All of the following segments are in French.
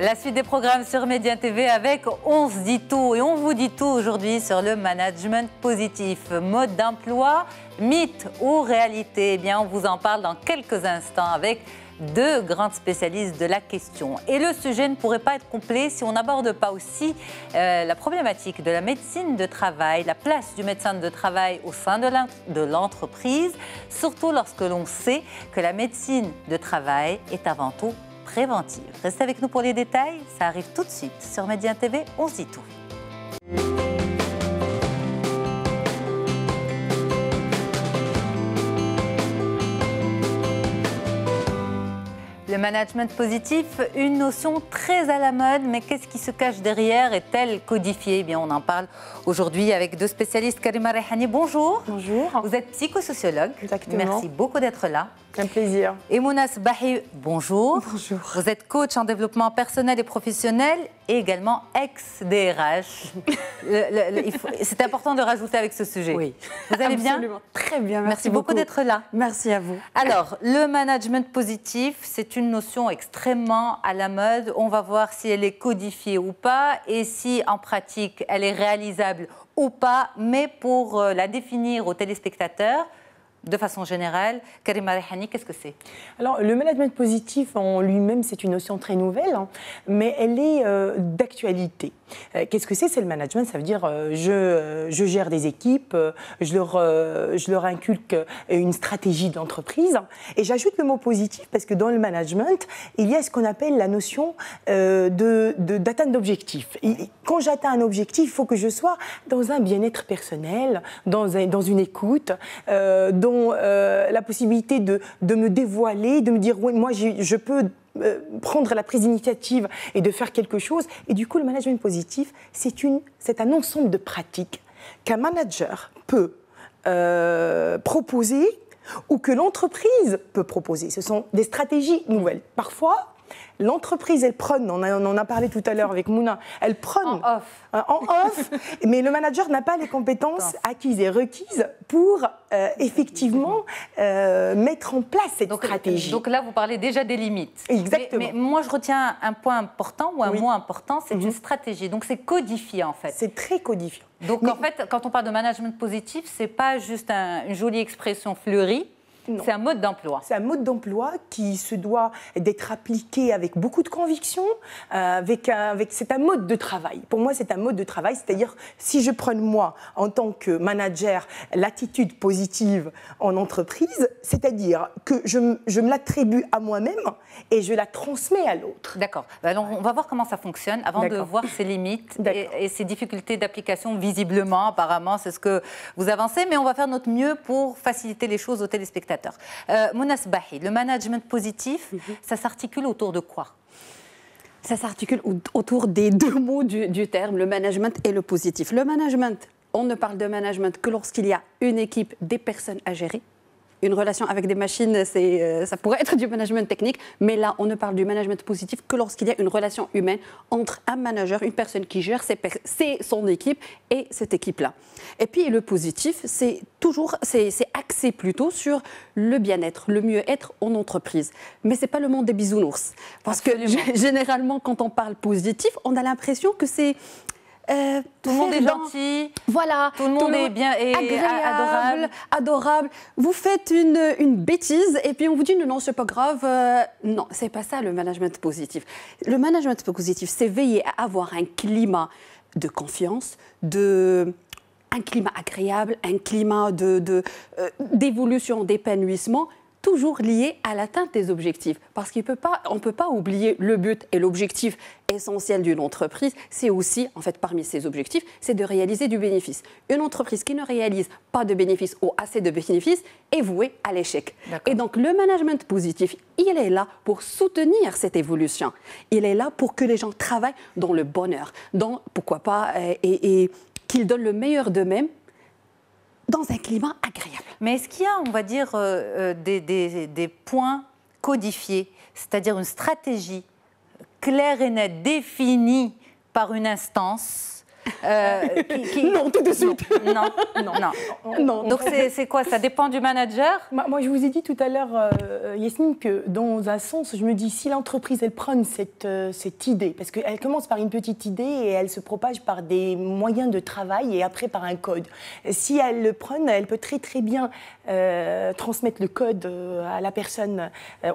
La suite des programmes sur Média TV avec On se dit tout et on vous dit tout aujourd'hui sur le management positif, mode d'emploi, mythe ou réalité. Eh bien, on vous en parle dans quelques instants avec deux grandes spécialistes de la question. Et le sujet ne pourrait pas être complet si on n'aborde pas aussi euh, la problématique de la médecine de travail, la place du médecin de travail au sein de l'entreprise, surtout lorsque l'on sait que la médecine de travail est avant tout préventive. Restez avec nous pour les détails, ça arrive tout de suite sur Média TV, on se dit tout. Le management positif, une notion très à la mode, mais qu'est-ce qui se cache derrière Est-elle codifiée eh bien, on en parle aujourd'hui avec deux spécialistes. Karima Rehani, bonjour. Bonjour. Vous êtes psychosociologue. Exactement. Merci beaucoup d'être là. Un plaisir. Et Mounas Bahi, bonjour. Bonjour. Vous êtes coach en développement personnel et professionnel et également ex-DRH. C'est important de rajouter avec ce sujet. Oui. Vous allez Absolument. bien Très bien, merci, merci beaucoup d'être là. Merci à vous. Alors, le management positif, c'est une notion extrêmement à la mode. On va voir si elle est codifiée ou pas et si en pratique elle est réalisable ou pas. Mais pour euh, la définir aux téléspectateurs, de façon générale. Karima Rehani, qu'est-ce que c'est Alors, le management positif en lui-même, c'est une notion très nouvelle, hein, mais elle est euh, d'actualité. Euh, qu'est-ce que c'est C'est le management, ça veut dire euh, je, euh, je gère des équipes, je leur, je leur inculque une stratégie d'entreprise. Et j'ajoute le mot positif parce que dans le management, il y a ce qu'on appelle la notion de, d'atteinte d'objectif. Quand j'atteins un objectif, il faut que je sois dans un bien-être personnel, dans, dans une écoute, dont la possibilité de, de me dévoiler, de me dire oui, moi je peux euh, prendre la prise d'initiative et de faire quelque chose. Et du coup, le management positif, c'est un ensemble de pratiques qu'un manager peut euh, proposer ou que l'entreprise peut proposer. Ce sont des stratégies nouvelles. Parfois, L'entreprise, elle prône, on, en a parlé tout à l'heure avec Mouna, elle prône en off, euh, mais le manager n'a pas les compétences acquises et requises pour euh, effectivement euh, mettre en place cette stratégie. Donc là, vous parlez déjà des limites. Exactement. Mais, moi, je retiens un point important ou un mot important, c'est une mhm. stratégie. Donc c'est codifié en fait. C'est très codifié. Donc en fait, quand on parle de management positif, c'est pas juste une jolie expression fleurie c'est un mode d'emploi. C'est un mode d'emploi qui se doit d'être appliqué avec beaucoup de conviction. Euh, avec, avec c'est un mode de travail. Pour moi, c'est un mode de travail. C'est-à-dire, si je prends moi en tant que manager l'attitude positive en entreprise, c'est-à-dire que je, me l'attribue à moi-même et je la transmets à l'autre. D'accord. Alors, bah, on va voir comment ça fonctionne avant de voir ses limites et, et ses difficultés d'application. Visiblement, apparemment, c'est ce que vous avancez, mais on va faire notre mieux pour faciliter les choses aux téléspectateurs. Euh, le management positif, mhm. ça s'articule autour de quoi ça s'articule autour des deux mots du, du terme, le management et le positif. Le management, on ne parle de management que lorsqu'il y a une équipe, des personnes à gérer, une relation avec des machines, c'est, euh, ça pourrait être du management technique, mais là, on ne parle du management positif que lorsqu'il y a une relation humaine entre un manager, une personne qui gère ses, son équipe et cette équipe-là. Et puis, le positif, c'est toujours, c'est, c'est axé plutôt sur le bien-être, le mieux-être en entreprise. Mais c'est pas le monde des bisounours. Parce que généralement, quand on parle positif, on a l'impression que c'est euh, tout le monde est gentil. Voilà. Tout le monde, est bien et adorable. adorable. Vous faites une, bêtise et puis on vous dit non, c'est pas grave. Euh, non, c'est pas ça le management positif. Le management positif, c'est veiller à avoir un climat de confiance, de un climat agréable, un climat de euh, d'évolution, d'épanouissement, toujours lié à l'atteinte des objectifs. Parce qu'on ne peut pas oublier le but et l'objectif essentiel d'une entreprise, c'est aussi, en fait, parmi ses objectifs, c'est de réaliser du bénéfice. Une entreprise qui ne réalise pas de bénéfice ou assez de bénéfices est vouée à l'échec. Et donc, le management positif, il est là pour soutenir cette évolution. Il est là pour que les gens travaillent dans le bonheur, dans, pourquoi pas, euh, et, et qu'ils donnent le meilleur d'eux-mêmes dans un climat agréable. Mais est-ce qu'il y a, on va dire, euh, euh, des, des points codifiés, c'est-à-dire une stratégie claire et nette, définie par une instance euh, non, tout de suite. Non, non, non. non. Donc c'est quoi Ça dépend du manager Moi, je vous ai dit tout à l'heure, euh, Yasmine, que dans un sens, je me dis, si l'entreprise, elle prône cette, euh, cette idée, parce qu'elle commence par une petite idée et elle se propage par des moyens de travail et après par un code. Si elle le prône, elle peut très très bien transmettre le code à la personne,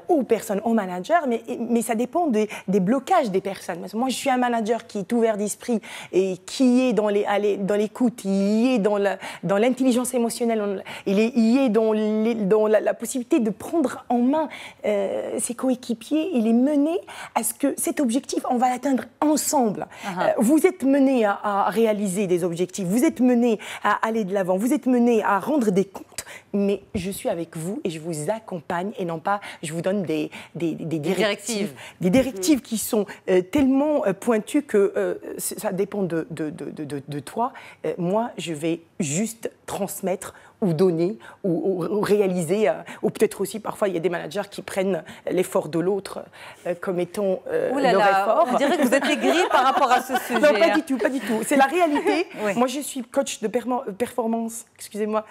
ou aux personnes, au manager, mais, mais ça dépend des, des blocages des personnes. moi, je suis un manager qui est ouvert d'esprit et qui qui est dans, dans l'écoute, il est dans, dans l'intelligence émotionnelle, il, est, est dans, dans la, possibilité de prendre en main euh, ses coéquipiers et est mener à ce que cet objectif, on va l'atteindre ensemble. Ah ah. Euh, vous êtes mené à, réaliser des objectifs, vous êtes mené à aller de l'avant, vous êtes mené à rendre des comptes, mais je suis avec vous et je vous accompagne et non pas je vous donne des, directives. Des directives, qui sont euh, tellement pointues que ça dépend de de, toi, euh, moi, je vais juste transmettre ou donner ou, réaliser, euh, ou peut-être aussi parfois il y a des managers qui prennent l'effort de l'autre euh, comme étant leur effort. On dirait que vous êtes aigri par rapport à ce sujet. Non, pas du hein. tout, pas du tout. C'est la réalité. Moi, je suis coach de performance, excusez-moi,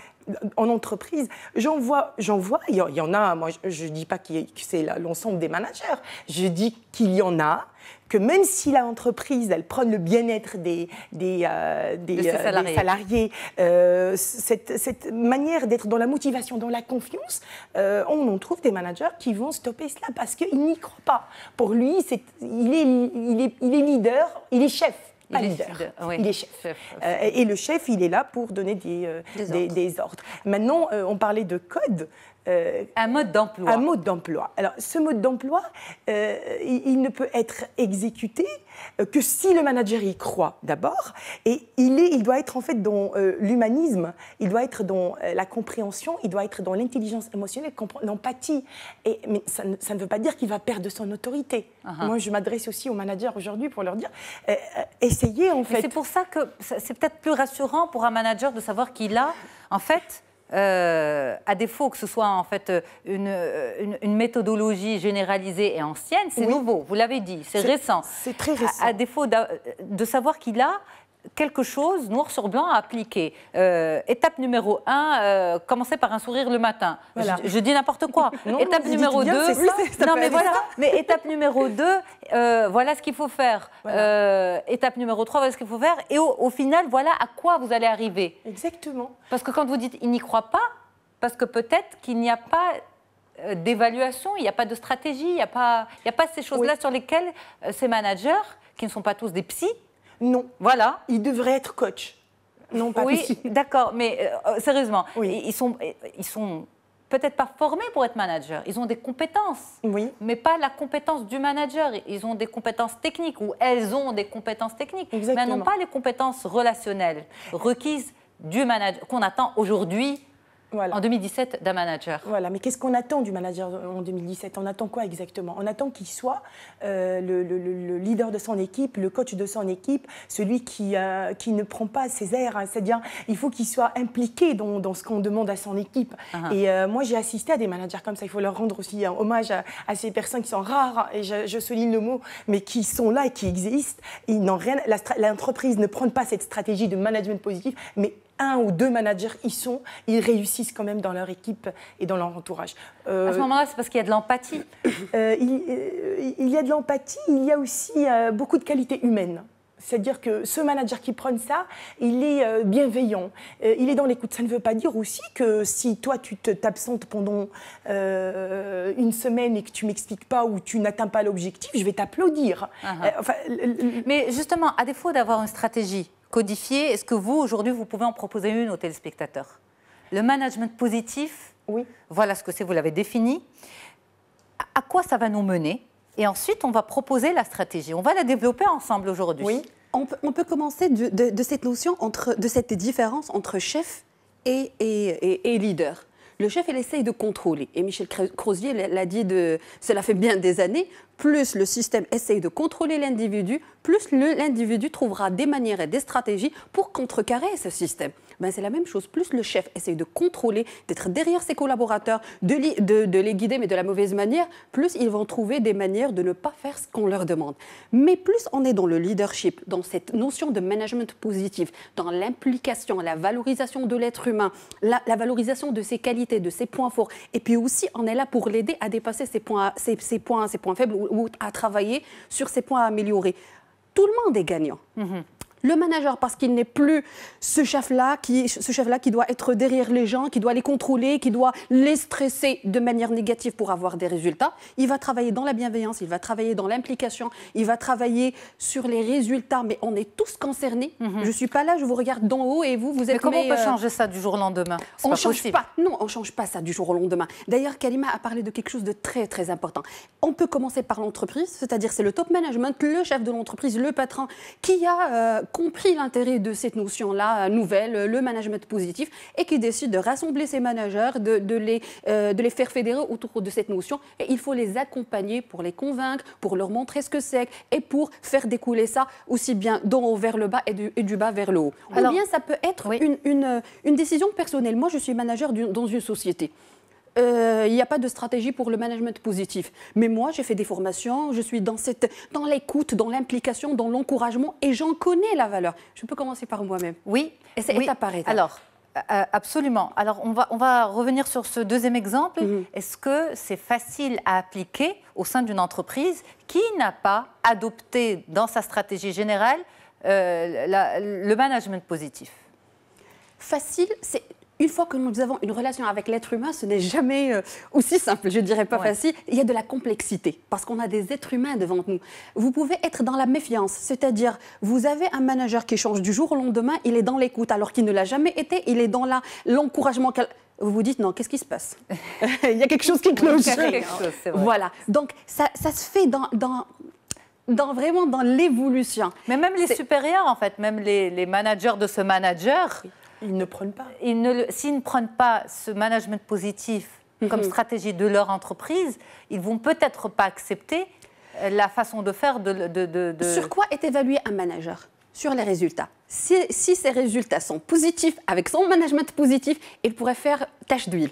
en entreprise. J'en vois, j'en vois. Il y en a. Moi, je ne dis pas que c'est l'ensemble des managers. Je dis qu'il y en a que même si l'entreprise, elle prône le bien-être des, des, euh, euh, des, salariés, euh, cette, cette, manière d'être dans la motivation, dans la confiance, on en trouve des managers qui vont stopper cela parce qu'ils n'y croient pas. Pour lui, c'est il, est, il, est, il est leader, il est chef. Il leader. il est chef. et le chef, il est là pour donner des, des, ordres. Maintenant, on parlait de code. Euh, un mode d'emploi. Un mode d'emploi. Alors, ce mode d'emploi, euh, il, ne peut être exécuté euh, que si le manager y croit d'abord, et il, il doit être en fait dans l'humanisme, il doit être dans la compréhension, il doit être dans l'intelligence émotionnelle, l'empathie. Et, mais ça ne, veut pas dire qu'il va perdre son autorité. Ah ah. Moi, je m'adresse aussi aux managers aujourd'hui pour leur dire, essayez en fait. C'est pour ça que c'est peut-être plus rassurant pour un manager de savoir qu'il a, en fait, euh, à défaut que ce soit en fait euh, euh, une, méthodologie généralisée et ancienne, c'est nouveau, vous l'avez dit, c'est récent. C'est très récent. À, défaut de, savoir qu'il a quelque chose noir sur blanc à appliquer. Euh, étape numéro 1, euh, commencer par un sourire le matin. Je, dis n'importe quoi. étape numéro 2, non mais voilà, mais étape numéro 2, euh, voilà ce qu'il faut faire. Euh, étape numéro 3, voilà ce qu'il faut faire et au, final voilà à quoi vous allez arriver. Exactement. Parce que quand vous dites il n'y croit pas parce que peut-être qu'il n'y a pas d'évaluation, il n'y a pas de stratégie, il n'y a, pas, a pas ces choses-là sur lesquelles ces managers, qui ne sont pas tous des psys, non. Voilà. Il devrait être coach. Non, pas Oui, d'accord, mais euh, euh, sérieusement, ils sont, ils sont peut-être pas formés pour être manager. Ils ont des compétences, oui. mais pas la compétence du manager. Ils ont des compétences techniques ou elles ont des compétences techniques, mais elles n'ont pas les compétences relationnelles requises du manager qu'on attend aujourd'hui en 2017, d'un manager. Voilà, mais qu'est-ce qu'on attend du manager en 2017 On attend quoi exactement On attend qu'il soit euh, le, leader de son équipe, le coach de son équipe, celui qui, euh, qui ne prend pas ses airs. Hein. C'est-à-dire, il faut qu'il soit impliqué dans, dans ce qu'on demande à son équipe. Ah ah. Et euh, moi, j'ai assisté à des managers comme ça. Il faut leur rendre aussi un hommage à, ces personnes qui sont rares, et je, souligne le mot, mais qui sont là et qui existent. rien. L'entreprise ne prend pas cette stratégie de management positif, mais un ou deux managers y sont, ils réussissent quand même dans leur équipe et dans leur entourage. Euh, à ce moment-là, c'est parce qu'il y a de l'empathie euh, euh, il, y a de l'empathie, il y a aussi beaucoup de qualités humaines. C'est-à-dire que ce manager qui prône ça, il est bienveillant, il est dans l'écoute. Ça ne veut pas dire aussi que si toi tu t'absentes pendant une semaine et que tu m'expliques pas ou tu n'atteins pas l'objectif, je vais t'applaudir. Ah ah. Mais justement, à défaut d'avoir une stratégie codifiée. Est-ce que vous, aujourd'hui, vous pouvez en proposer une aux téléspectateurs Le management positif, oui. voilà ce que c'est, vous l'avez défini. À quoi ça va nous mener Et ensuite, on va proposer la stratégie. On va la développer ensemble aujourd'hui. Oui. On peut, commencer de, cette notion, entre, de cette différence entre chef et, et, et leader le chef, il essaye de contrôler. Et Michel Crozier l'a dit, de, cela fait bien des années, plus le système essaye de contrôler l'individu, plus l'individu trouvera des manières et des stratégies pour contrecarrer ce système. Ben, c'est la même chose. Plus le chef essaye de contrôler, d'être derrière ses collaborateurs, de, les guider, mais de la mauvaise manière, plus ils vont trouver des manières de ne pas faire ce qu'on leur demande. Mais plus on est dans le leadership, dans cette notion de management positif, dans l'implication, la valorisation de l'être humain, la, valorisation de ses qualités, de ses points forts, et puis aussi on est là pour l'aider à dépasser ses points, ses, points, faibles ou, à travailler sur ses points à améliorer. Tout le monde est gagnant. Mm-hmm le manager parce qu'il n'est plus ce chef-là qui, ce chef-là qui doit être derrière les gens, qui doit les contrôler, qui doit les stresser de manière négative pour avoir des résultats. Il va travailler dans la bienveillance, il va travailler dans l'implication, il va travailler sur les résultats. Mais on est tous concernés. Je mhm. ne Je suis pas là, je vous regarde d'en haut et vous, vous êtes. Mais comment on peut euh, changer ça du jour au lendemain On pas change pas. Non, on change pas ça du jour au lendemain. D'ailleurs, Kalima a parlé de quelque chose de très très important. On peut commencer par l'entreprise, c'est-à-dire c'est le top management, le chef de l'entreprise, le patron qui a euh, compris l'intérêt de cette notion-là nouvelle, euh, le management positif, et qui décide de rassembler ses managers, de, de les, euh, de les faire fédérer autour de cette notion. Et il faut les accompagner pour les convaincre, pour leur montrer ce que c'est, et pour faire découler ça aussi bien d'en haut vers le bas et du, et du bas vers le haut. Ou bien ça peut être une, une, une décision personnelle. Moi, je suis manager dans une société. Euh, il n'y a pas de stratégie pour le management positif. Mais moi, j'ai fait des formations, je suis dans, dans l'écoute, dans l'implication, dans l'encouragement, et j'en connais la valeur. Je peux commencer par moi-même. Oui. Et c'est Alors, euh, euh, absolument. Alors, on va, on va revenir sur ce deuxième exemple. Mhm. Est-ce que c'est facile à appliquer au sein d'une entreprise qui n'a pas adopté dans sa stratégie générale le management positif Facile, c'est une fois que nous avons une relation avec l'être humain, ce n'est jamais euh, aussi simple, je dirais pas facile. Il y a de la complexité parce qu'on a des êtres humains devant nous. Vous pouvez être dans la méfiance, c'est-à-dire vous avez un manager qui change du jour au lendemain, il est dans l'écoute alors qu'il ne l'a jamais été, il est dans l'encouragement vous vous dites non, qu'est-ce qui se passe Il y a quelque chose qui cloche. Voilà. Donc ça, se fait dans, dans, vraiment dans l'évolution. Mais même les supérieurs, en fait, même les, managers de ce manager. Ils ne prennent pas. S'ils ne, prennent pas ce management positif comme mhm. stratégie de leur entreprise, ils vont peut-être pas accepter euh, la façon de faire de, de, Sur quoi est évalué un manager Sur les résultats. Si, si ces résultats sont positifs, avec son management positif, il pourrait faire tâche d'huile.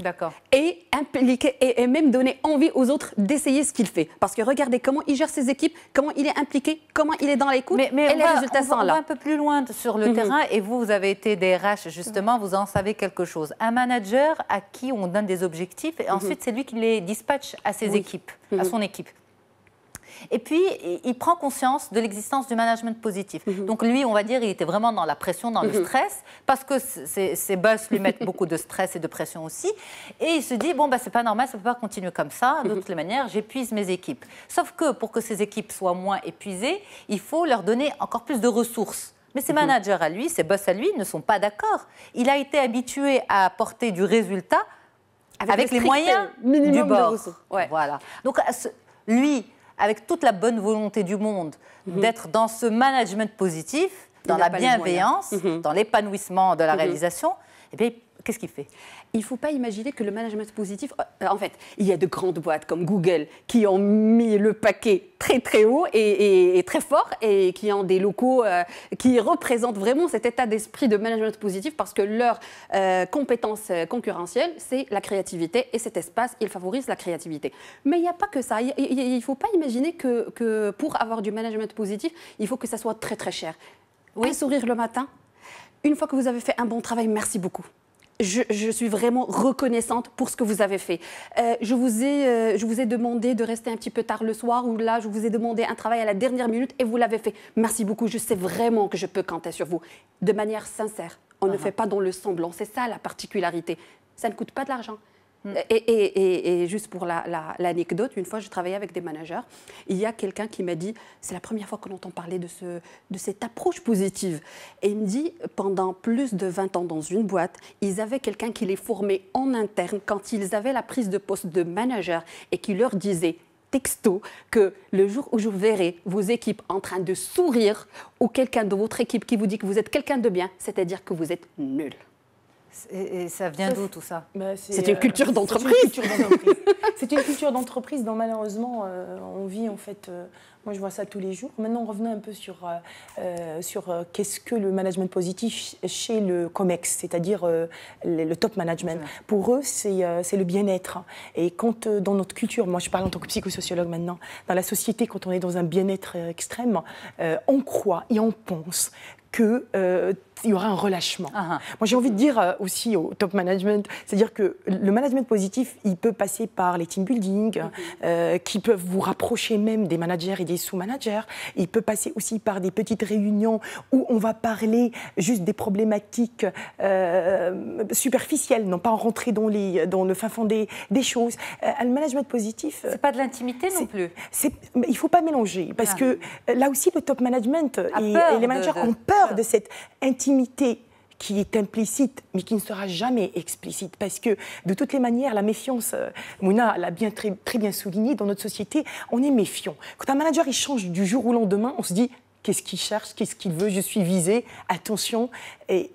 D'accord. Et impliquer et, même donner envie aux autres d'essayer ce qu'il fait. Parce que regardez comment il gère ses équipes, comment il est impliqué, comment il est dans l'écoute. Mais, et les résultats sont là. On va un peu plus loin sur le mhm. terrain et vous, vous avez été des RH justement, vous en savez quelque chose. Un manager à qui on donne des objectifs et mhm. ensuite c'est lui qui les dispatche à ses équipes, à mhm. son équipe. Et puis, il prend conscience de l'existence du management positif. Mhm. Donc lui, on va dire, il était vraiment dans la pression, dans le mhm. stress, parce que ses boss lui mettent beaucoup de stress et de pression aussi. Et il se dit, bon, bah, c'est pas normal, ça peut pas continuer comme ça. De mhm. toutes les manières, j'épuise mes équipes. Sauf que pour que ces équipes soient moins épuisées, il faut leur donner encore plus de ressources. Mais ses managers à lui, ses boss à lui ne sont pas d'accord. Il a été habitué à apporter du résultat avec, les moyens du bord. Voilà. Donc lui, avec toute la bonne volonté du monde, mhm. d'être dans ce management positif, dans la bienveillance, mhm. dans l'épanouissement de la mhm. réalisation, eh qu'est-ce qu'il fait il ne faut pas imaginer que le management positif, euh, en fait, il y a de grandes boîtes comme Google qui ont mis le paquet très très haut et, très fort et qui ont des locaux euh, qui représentent vraiment cet état d'esprit de management positif parce que leur euh, compétence concurrentielle, c'est la créativité et cet espace, il favorise la créativité. Mais il n'y a pas que ça. Il ne faut pas imaginer que, pour avoir du management positif, il faut que ça soit très très cher. Oui. Un sourire le matin. Une fois que vous avez fait un bon travail, merci beaucoup je, suis vraiment reconnaissante pour ce que vous avez fait. Euh, euh, je, vous ai, demandé de rester un petit peu tard le soir ou là, je vous ai demandé un travail à la dernière minute et vous l'avez fait. Merci beaucoup, je sais vraiment que je peux compter sur vous. De manière sincère, on ne ah. fait pas dans le semblant, c'est ça la particularité. Ça ne coûte pas de l'argent. Mm. Et, juste pour l'anecdote, une fois, je travaillais avec des managers. Il y a quelqu'un qui m'a dit, c'est la première fois qu'on entend parler de, de cette approche positive. Et il me dit, pendant plus de 20 ans dans une boîte, ils avaient quelqu'un qui les formait en interne quand ils avaient la prise de poste de manager et qui leur disait, texto que le jour où je verrez vos équipes en train de sourire ou quelqu'un de votre équipe qui vous dit que vous êtes quelqu'un de bien, c'est-à-dire que vous êtes nul. Et, ça vient d'où tout ça bah, C'est une euh, culture d'entreprise. C'est une culture d'entreprise dont malheureusement euh, on vit en fait. Euh, moi, je vois ça tous les jours. Maintenant, revenons un peu sur, sur qu'est-ce que le management positif chez le COMEX, c'est-à-dire le, top management. Pour eux, c'est le bien-être. Et quand dans notre culture, moi je parle en tant que psychosociologue maintenant, dans la société, quand on est dans un bien-être extrême, on croit et on pense que il y aura un relâchement. Ah, ah. Moi, j'ai envie de dire euh, aussi au top management, c'est-à-dire que le management positif, il peut passer par les team building, mhm. euh, qui peuvent vous rapprocher même des managers et des sous-managers. Il peut passer aussi par des petites réunions où on va parler juste des problématiques euh, superficielles, non pas en rentrer dans, les, dans le fin fond des, choses. le management positif. C'est pas de l'intimité non plus. Il il faut pas mélanger, parce ah. que là aussi, le top management et, les managers ont peur. de cette intimité qui est implicite, mais qui ne sera jamais explicite. Parce que, de toutes les manières, la méfiance, euh, Mouna l'a bien, très, bien souligné, dans notre société, on est méfiant. Quand un manager, il change du jour au lendemain, on se dit, qu'est-ce qu'il cherche, qu'est-ce qu'il veut, je suis visé, attention. Et,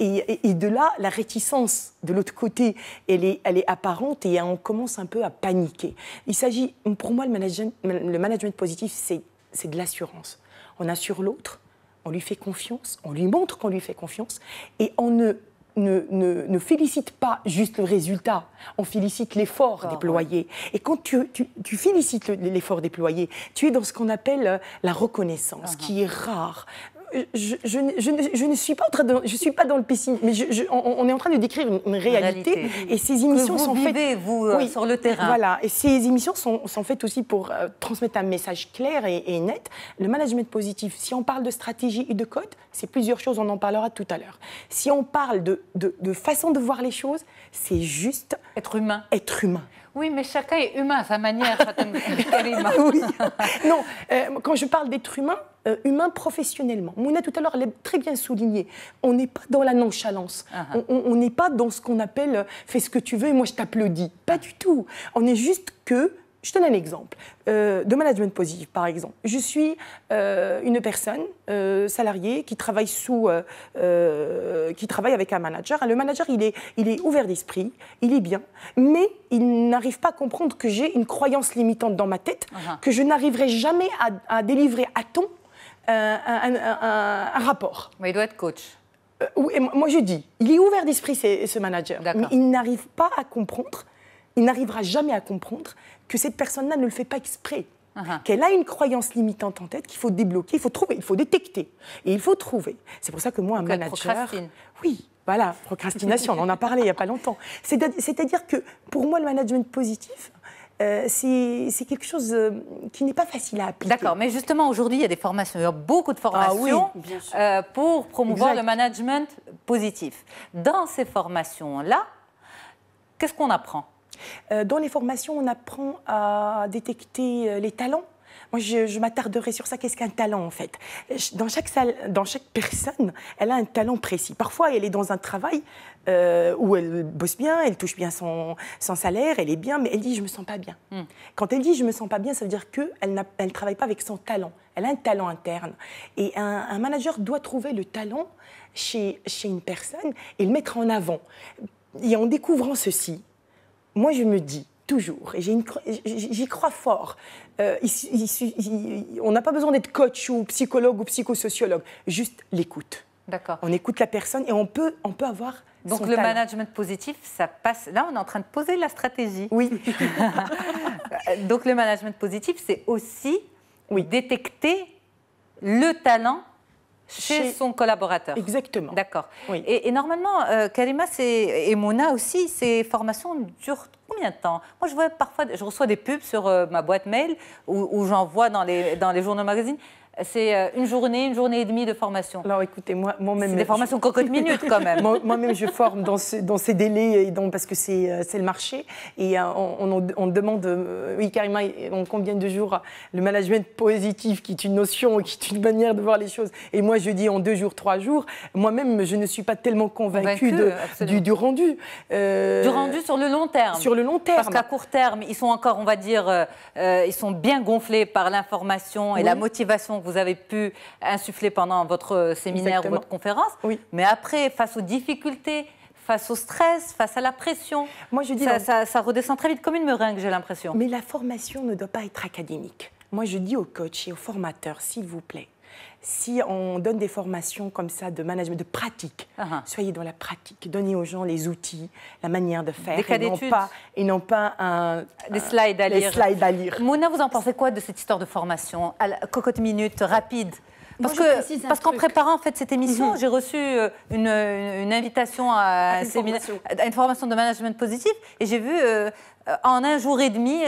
de là, la réticence de l'autre côté, elle est, elle est apparente et on commence un peu à paniquer. Il s'agit, pour moi, le le management positif, c'est de l'assurance. On assure l'autre, on lui fait confiance, on lui montre qu'on lui fait confiance, et on ne, ne, félicite pas juste le résultat, on félicite l'effort déployé. Et quand tu, félicites l'effort déployé, tu es dans ce qu'on appelle euh, la reconnaissance, ah, qui ah. est rare je, je, ne suis pas en train de, je suis pas dans le pessimisme, mais on, est en train de décrire une, réalité, Et ces émissions vous sont vivez, faites vous euh, sur le terrain. Voilà. Et ces émissions sont, faites aussi pour euh, transmettre un message clair et, net. Le management positif. Si on parle de stratégie et de code, c'est plusieurs choses. On en parlera tout à l'heure. Si on parle de, façon de voir les choses, c'est juste être humain. Être humain. Oui, mais chacun est humain à sa manière, oui. Non, euh, quand je parle d'être humain, euh, humain professionnellement. Mouna tout à l'heure l'a très bien souligné. On n'est pas dans la nonchalance. Ah, ah. On n'est pas dans ce qu'on appelle euh, fais ce que tu veux et moi je t'applaudis. Pas du tout. On est juste que je te donne un exemple euh, de management positif, par exemple. Je suis une personne salariée qui travaille sous, qui travaille avec un manager. Ah, le manager, il est, il est ouvert d'esprit, il est bien, mais il n'arrive pas à comprendre que j'ai une croyance limitante dans ma tête, que je n'arriverai jamais à, délivrer à ton... Euh, un, rapport. Mais il doit être coach. Euh, oui, moi je dis, il est ouvert d'esprit ce manager, mais il n'arrive pas à comprendre, il n'arrivera jamais à comprendre que cette personne-là ne le fait pas exprès. Uh-huh. qu'elle a une croyance limitante en tête qu'il faut débloquer, il faut trouver, il faut détecter. Et il faut trouver. C'est pour ça que moi, un manager... Oui, voilà, procrastination, on en a parlé il n'y a pas longtemps. C'est-à-dire que pour moi, le management positif, euh, c'est quelque chose euh, qui n'est pas facile à appliquer. D'accord, mais justement aujourd'hui, il y a des formations, il y a beaucoup de ah formations euh, pour promouvoir le management positif. Dans ces formations-là, qu'est-ce qu'on apprend dans les formations, on apprend à détecter les talents moi, je, je m'attarderai sur ça. Qu'est-ce qu'un talent, en fait dans chaque, salle, dans chaque personne, elle a un talent précis. Parfois, elle est dans un travail euh, où elle bosse bien, elle touche bien son, salaire, elle est bien, mais elle dit « je me sens pas bien hmm. Quand elle dit « je me sens pas bien », ça veut dire qu'elle ne elle travaille pas avec son talent. Elle a un talent interne. Et un, manager doit trouver le talent chez une personne et le mettre en avant. Et en découvrant ceci, moi, je me dis toujours. Et j'y crois fort. Euh, on n'a pas besoin d'être coach ou psychologue ou psychosociologue, juste l'écoute. D'accord. On écoute la personne et on peut, on peut avoir. Donc le management positif, ça passe. Là, on est en train de poser la stratégie. Oui. Donc le management positif, c'est aussi oui. détecter le talent chez, son collaborateur. Exactement. D'accord. Et, normalement, euh, Karima et Mona aussi, ces formations durent combien de temps Moi, je vois parfois, je reçois des pubs sur euh, ma boîte mail ou, j'en vois dans dans les journaux magazines. C'est euh, une journée, une journée et demie de formation. Alors écoutez, moi, moi-même. C'est des formations cocotte minute quand même. moi-même, je forme dans, ces délais et parce que euh, c'est, le marché. Et euh, on, demande, oui, Karima, en combien de jours le management positif, qui est une notion, qui est une manière de voir les choses. Et moi, je dis en deux jours, trois jours. Moi-même, je ne suis pas tellement convaincue Convaincu, du, rendu. Du rendu sur le long terme. Sur le long terme. Parce qu'à court terme, ils sont encore, on va dire, ils sont bien gonflés par l'information et la motivation que vous avez pu insuffler pendant votre euh, séminaire ou votre conférence. Mais après, face aux difficultés, face au stress, face à la pression. Moi, je dis ça, ça redescend très vite comme une meringue, j'ai l'impression. Mais la formation ne doit pas être académique. Moi, je dis aux coachs et aux formateurs, s'il vous plaît, si on donne des formations comme ça de management, de pratique, ah ah. soyez dans la pratique, donnez aux gens les outils, la manière de faire, des et, pas, et non pas un, des slides à, lire. slides à lire. Mona, vous en pensez quoi de cette histoire de formation à la Cocotte minute rapide parce qu'en préparant en fait cette émission, mhm. j'ai reçu euh, euh, une, invitation à, une formation de management positif et j'ai vu euh, en un jour et demi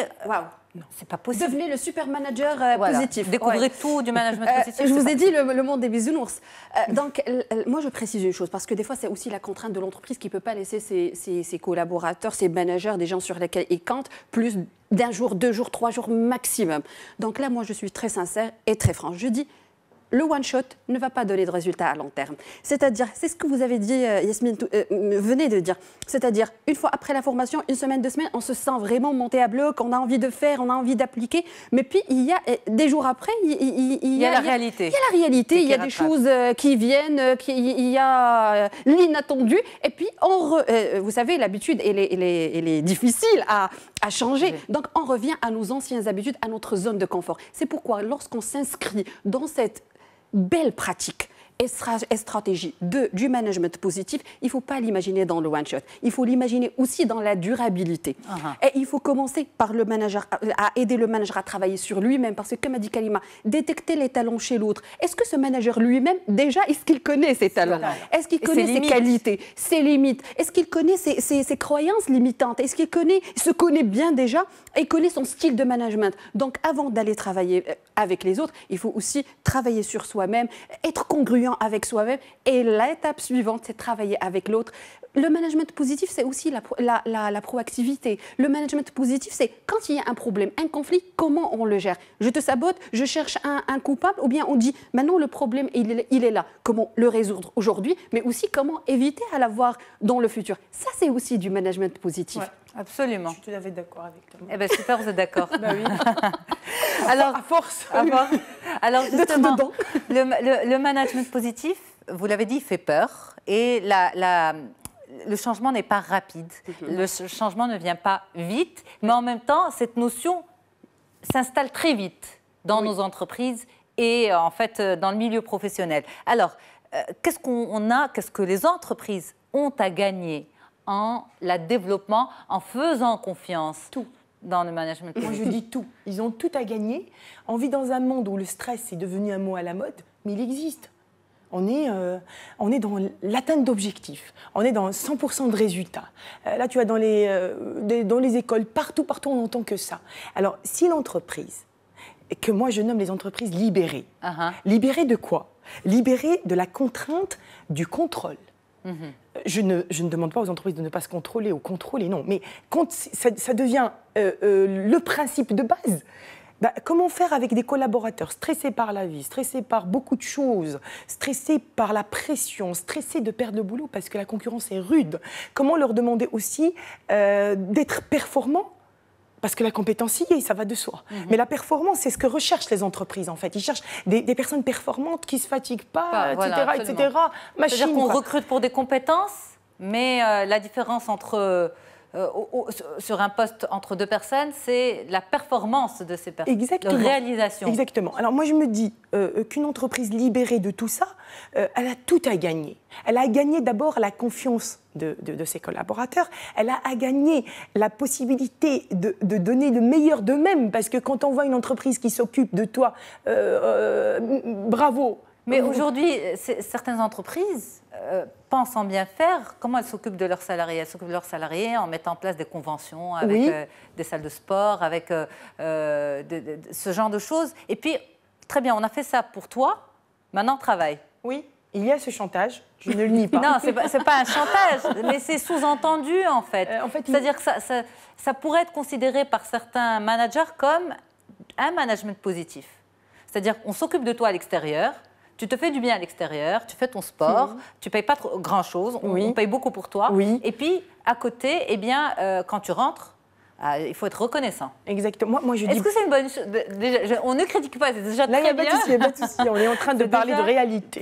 c'est pas possible. Devenez le super manager euh, positif. Découvrez tout du management euh, positif. Je vous ai dit le, monde des bisounours. Euh, donc, moi, je précise une chose, parce que des fois, c'est aussi la contrainte de l'entreprise qui ne peut pas laisser ses, ses, collaborateurs, ses managers, des gens sur lesquels ils comptent, plus d'un jour, deux jours, trois jours maximum. Donc là, moi, je suis très sincère et très franche. Je dis, le one-shot ne va pas donner de résultats à long terme. C'est-à-dire, c'est ce que vous avez dit, euh, Yasmine, euh, venez de dire. C'est-à-dire, une fois après la formation, une semaine, deux semaines, on se sent vraiment monté à bloc, on a envie de faire, on a envie d'appliquer. Mais puis, il y a, des jours après, il, y, a la réalité. Il y a la réalité, il y a des choses euh, qui viennent, qui, il y a l'inattendu. Et puis, on vous savez, l'habitude, elle, est, difficile à, changer. Donc, on revient à nos anciennes habitudes, à notre zone de confort. C'est pourquoi, lorsqu'on s'inscrit dans cette belle pratique et, stratégie. du management positif. Il ne faut pas l'imaginer dans le one-shot. Il faut l'imaginer aussi dans la durabilité. Ah ah. Et il faut commencer par le manager, à aider le manager à travailler sur lui-même. Parce que, comme a dit Kalima, détecter les talents chez l'autre. Est-ce que ce manager lui-même, déjà, est-ce qu'il connaît ses talents Est-ce qu'il connaît ses, qualités, ses limites Est-ce qu'il connaît ses, croyances limitantes Est-ce qu'il connaît, se connaît bien déjà et connaît son style de management Donc, avant d'aller travailler euh, avec les autres, il faut aussi travailler sur soi-même, être congruent avec soi-même. Et l'étape suivante, c'est travailler avec l'autre, le management positif, c'est aussi la, proactivité. Le management positif, c'est quand il y a un problème, un conflit, comment on le gère Je te sabote, je cherche un, coupable, ou bien on dit maintenant le problème, il, est là. Comment le résoudre aujourd'hui, mais aussi comment éviter à l'avoir dans le futur Ça, c'est aussi du management positif. Absolument. Je suis tout d'accord avec toi. Eh bien, super, vous êtes d'accord. ben oui. Alors, force. À force. Alors, justement, le, le, le, management positif, vous l'avez dit, fait peur. Et la, la, le changement n'est pas rapide, le changement ne vient pas vite, mais en même temps, cette notion s'installe très vite dans nos entreprises et euh, en fait euh, dans le milieu professionnel. Alors, euh, qu'est-ce qu'on a, qu'est-ce que les entreprises ont à gagner en la développement, en faisant confiance Tout dans le management. Moi, je dis tout. Ils ont tout à gagner. On vit dans un monde où le stress est devenu un mot à la mode, mais il existe on est, euh, on est dans l'atteinte d'objectifs, on est dans 100% de résultats. Euh, là, tu as dans les, euh, dans les écoles, partout, partout, on n'entend que ça. Alors, si l'entreprise, que moi je nomme les entreprises libérées, uh-huh. libérées de quoi Libérées de la contrainte du contrôle. Mm-hmm. je, ne, ne, demande pas aux entreprises de ne pas se contrôler ou contrôler, non. Mais quand ça devient le principe de base, bah, comment faire avec des collaborateurs stressés par la vie, stressés par beaucoup de choses, stressés par la pression, stressés de perdre de boulot parce que la concurrence est rude Comment leur demander aussi euh, d'être performants parce que la compétence y est, ça va de soi. Mhm. Mais la performance, c'est ce que recherchent les entreprises en fait. Ils cherchent des, personnes performantes qui ne se fatiguent pas, etc., on etc. cest à qu'on recrute pour des compétences, mais euh, la différence entre euh, euh, sur un poste entre deux personnes, c'est la performance de ces personnes, Exactement. réalisation. Exactement. Alors moi, je me dis euh, euh, qu'une entreprise libérée de tout ça, elle a tout à gagner. Elle a gagné d'abord la confiance de, ses collaborateurs, elle a gagné la possibilité de, de donner le meilleur d'eux-mêmes, parce que quand on voit une entreprise qui s'occupe de toi, bravo, mais aujourd'hui, euh, certaines entreprises euh, pensent en bien faire. Comment elles s'occupent de leurs salariés Elles s'occupent de leurs salariés en mettant en place des conventions avec euh, des salles de sport, avec ce genre de choses. Et puis, très bien, on a fait ça pour toi, maintenant travaille. Oui, il y a ce chantage, je ne le nie pas. non, ce n'est pas, un chantage, mais c'est sous-entendu en fait. C'est-à-dire que ça pourrait être considéré par certains managers comme un management positif. C'est-à-dire qu'on s'occupe de toi à l'extérieur, tu te fais du bien à l'extérieur, tu fais ton sport, tu tu payes pas trop, grand chose, on, paye beaucoup pour toi. Et puis à côté, eh bien, euh, quand tu rentres, ah, il faut être reconnaissant. Exactement. Moi, moi je Est-ce que c'est une bonne chose On ne critique pas, c'est déjà très bien. Là, il n'y a pas de souci, on est en train de parler De réalité.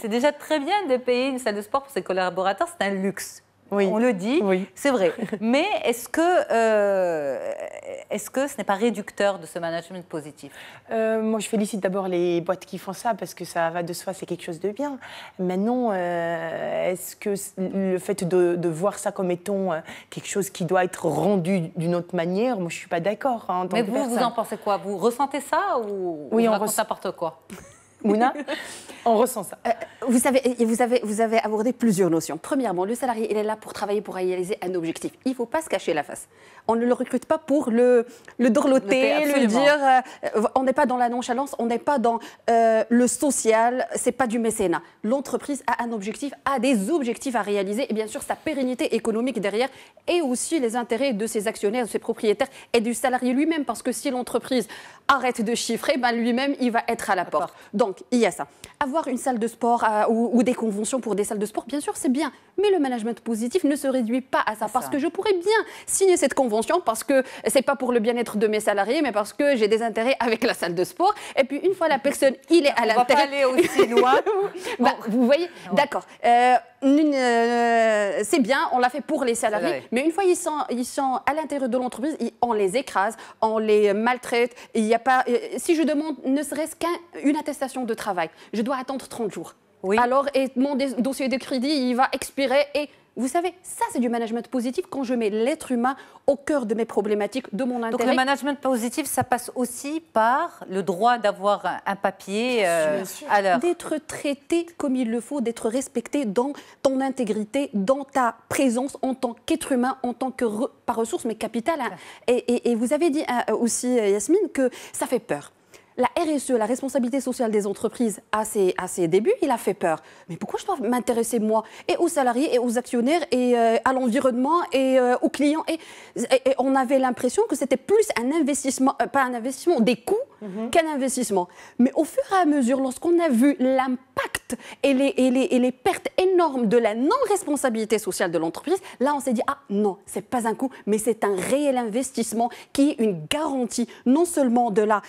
C'est déjà très bien de payer une salle de sport pour ses collaborateurs, c'est un luxe. On le dit, c'est vrai. Mais est-ce que, euh, est-ce que ce n'est pas réducteur de ce management positif euh, Moi, je félicite d'abord les boîtes qui font ça parce que ça va de soi, c'est quelque chose de bien. Maintenant, euh, est-ce que le fait de, voir ça comme étant euh, quelque chose qui doit être rendu d'une autre manière, moi, je ne suis pas d'accord. Hein, Mais vous, vous en pensez quoi Vous ressentez ça ou oui, on, n'importe quoi Mouna, on ressent ça. Euh, vous, savez, vous, avez, vous avez abordé plusieurs notions. Premièrement, le salarié, il est là pour travailler, pour réaliser un objectif. Il ne faut pas se cacher la face. On ne le recrute pas pour le, le dorloter, le, dire. Euh, on n'est pas dans la nonchalance, on n'est pas dans euh, le social, c'est pas du mécénat. L'entreprise a un objectif, a des objectifs à réaliser et bien sûr sa pérennité économique derrière et aussi les intérêts de ses actionnaires, de ses propriétaires et du salarié lui-même. Parce que si l'entreprise arrête de chiffrer, ben lui-même, il va être à la porte. Donc, il y a ça. Avoir une salle de sport euh, ou, des conventions pour des salles de sport, bien sûr, c'est bien. Mais le management positif ne se réduit pas à ça. Parce que je pourrais bien signer cette convention parce que c'est pas pour le bien-être de mes salariés, mais parce que j'ai des intérêts avec la salle de sport. Et puis, une fois la personne, il est à l'intérieur. On va pas aller aussi loin. Bah, oh. Vous voyez ah D'accord. Euh, euh, euh, c'est bien, on l'a fait pour les salariés, mais une fois ils sont, ils sont à l'intérieur de l'entreprise, on les écrase, on les maltraite. Il y a pas, euh, si je demande ne serait-ce qu'une attestation de travail, je dois attendre 30 jours. Oui. Alors, mon dossier de crédit, il va expirer et vous savez, ça c'est du management positif quand je mets l'être humain au cœur de mes problématiques, de mon intérêt. Donc le management positif, ça passe aussi par le droit d'avoir un papier euh, D'être traité comme il le faut, d'être respecté dans ton intégrité, dans ta présence en tant qu'être humain, en tant que, pas ressource, mais capital. Hein. Et, vous avez dit hein, aussi, euh, Yasmine, que ça fait peur la RSE, la responsabilité sociale des entreprises, à ses, à ses débuts, il a fait peur. Mais pourquoi je dois m'intéresser, moi, et aux salariés, et aux actionnaires, et euh, à l'environnement, et euh, aux clients et on avait l'impression que c'était plus un investissement, euh, pas un investissement, des coûts Mhm. Quel investissement Mais au fur et à mesure, lorsqu'on a vu l'impact et les, et, les, pertes énormes de la non-responsabilité sociale de l'entreprise, là, on s'est dit, ah non, c'est pas un coût, mais c'est un réel investissement qui est une garantie non seulement de la,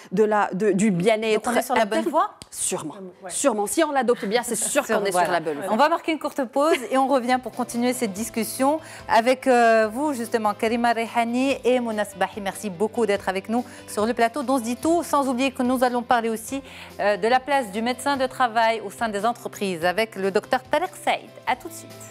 du bien-être. On est sur la bonne voie Sûrement. Sûrement. Si on l'adopte bien, c'est sûr qu'on est sur la bonne voie. On va marquer une courte pause et on revient pour continuer cette discussion avec euh, vous, justement, Karima Rehani et Mounas Bahi. Merci beaucoup d'être avec nous sur le plateau d'On se dit tout. Sans sans oublier que nous allons parler aussi euh, de la place du médecin de travail au sein des entreprises avec le docteur Tarek Saïd. A tout de suite.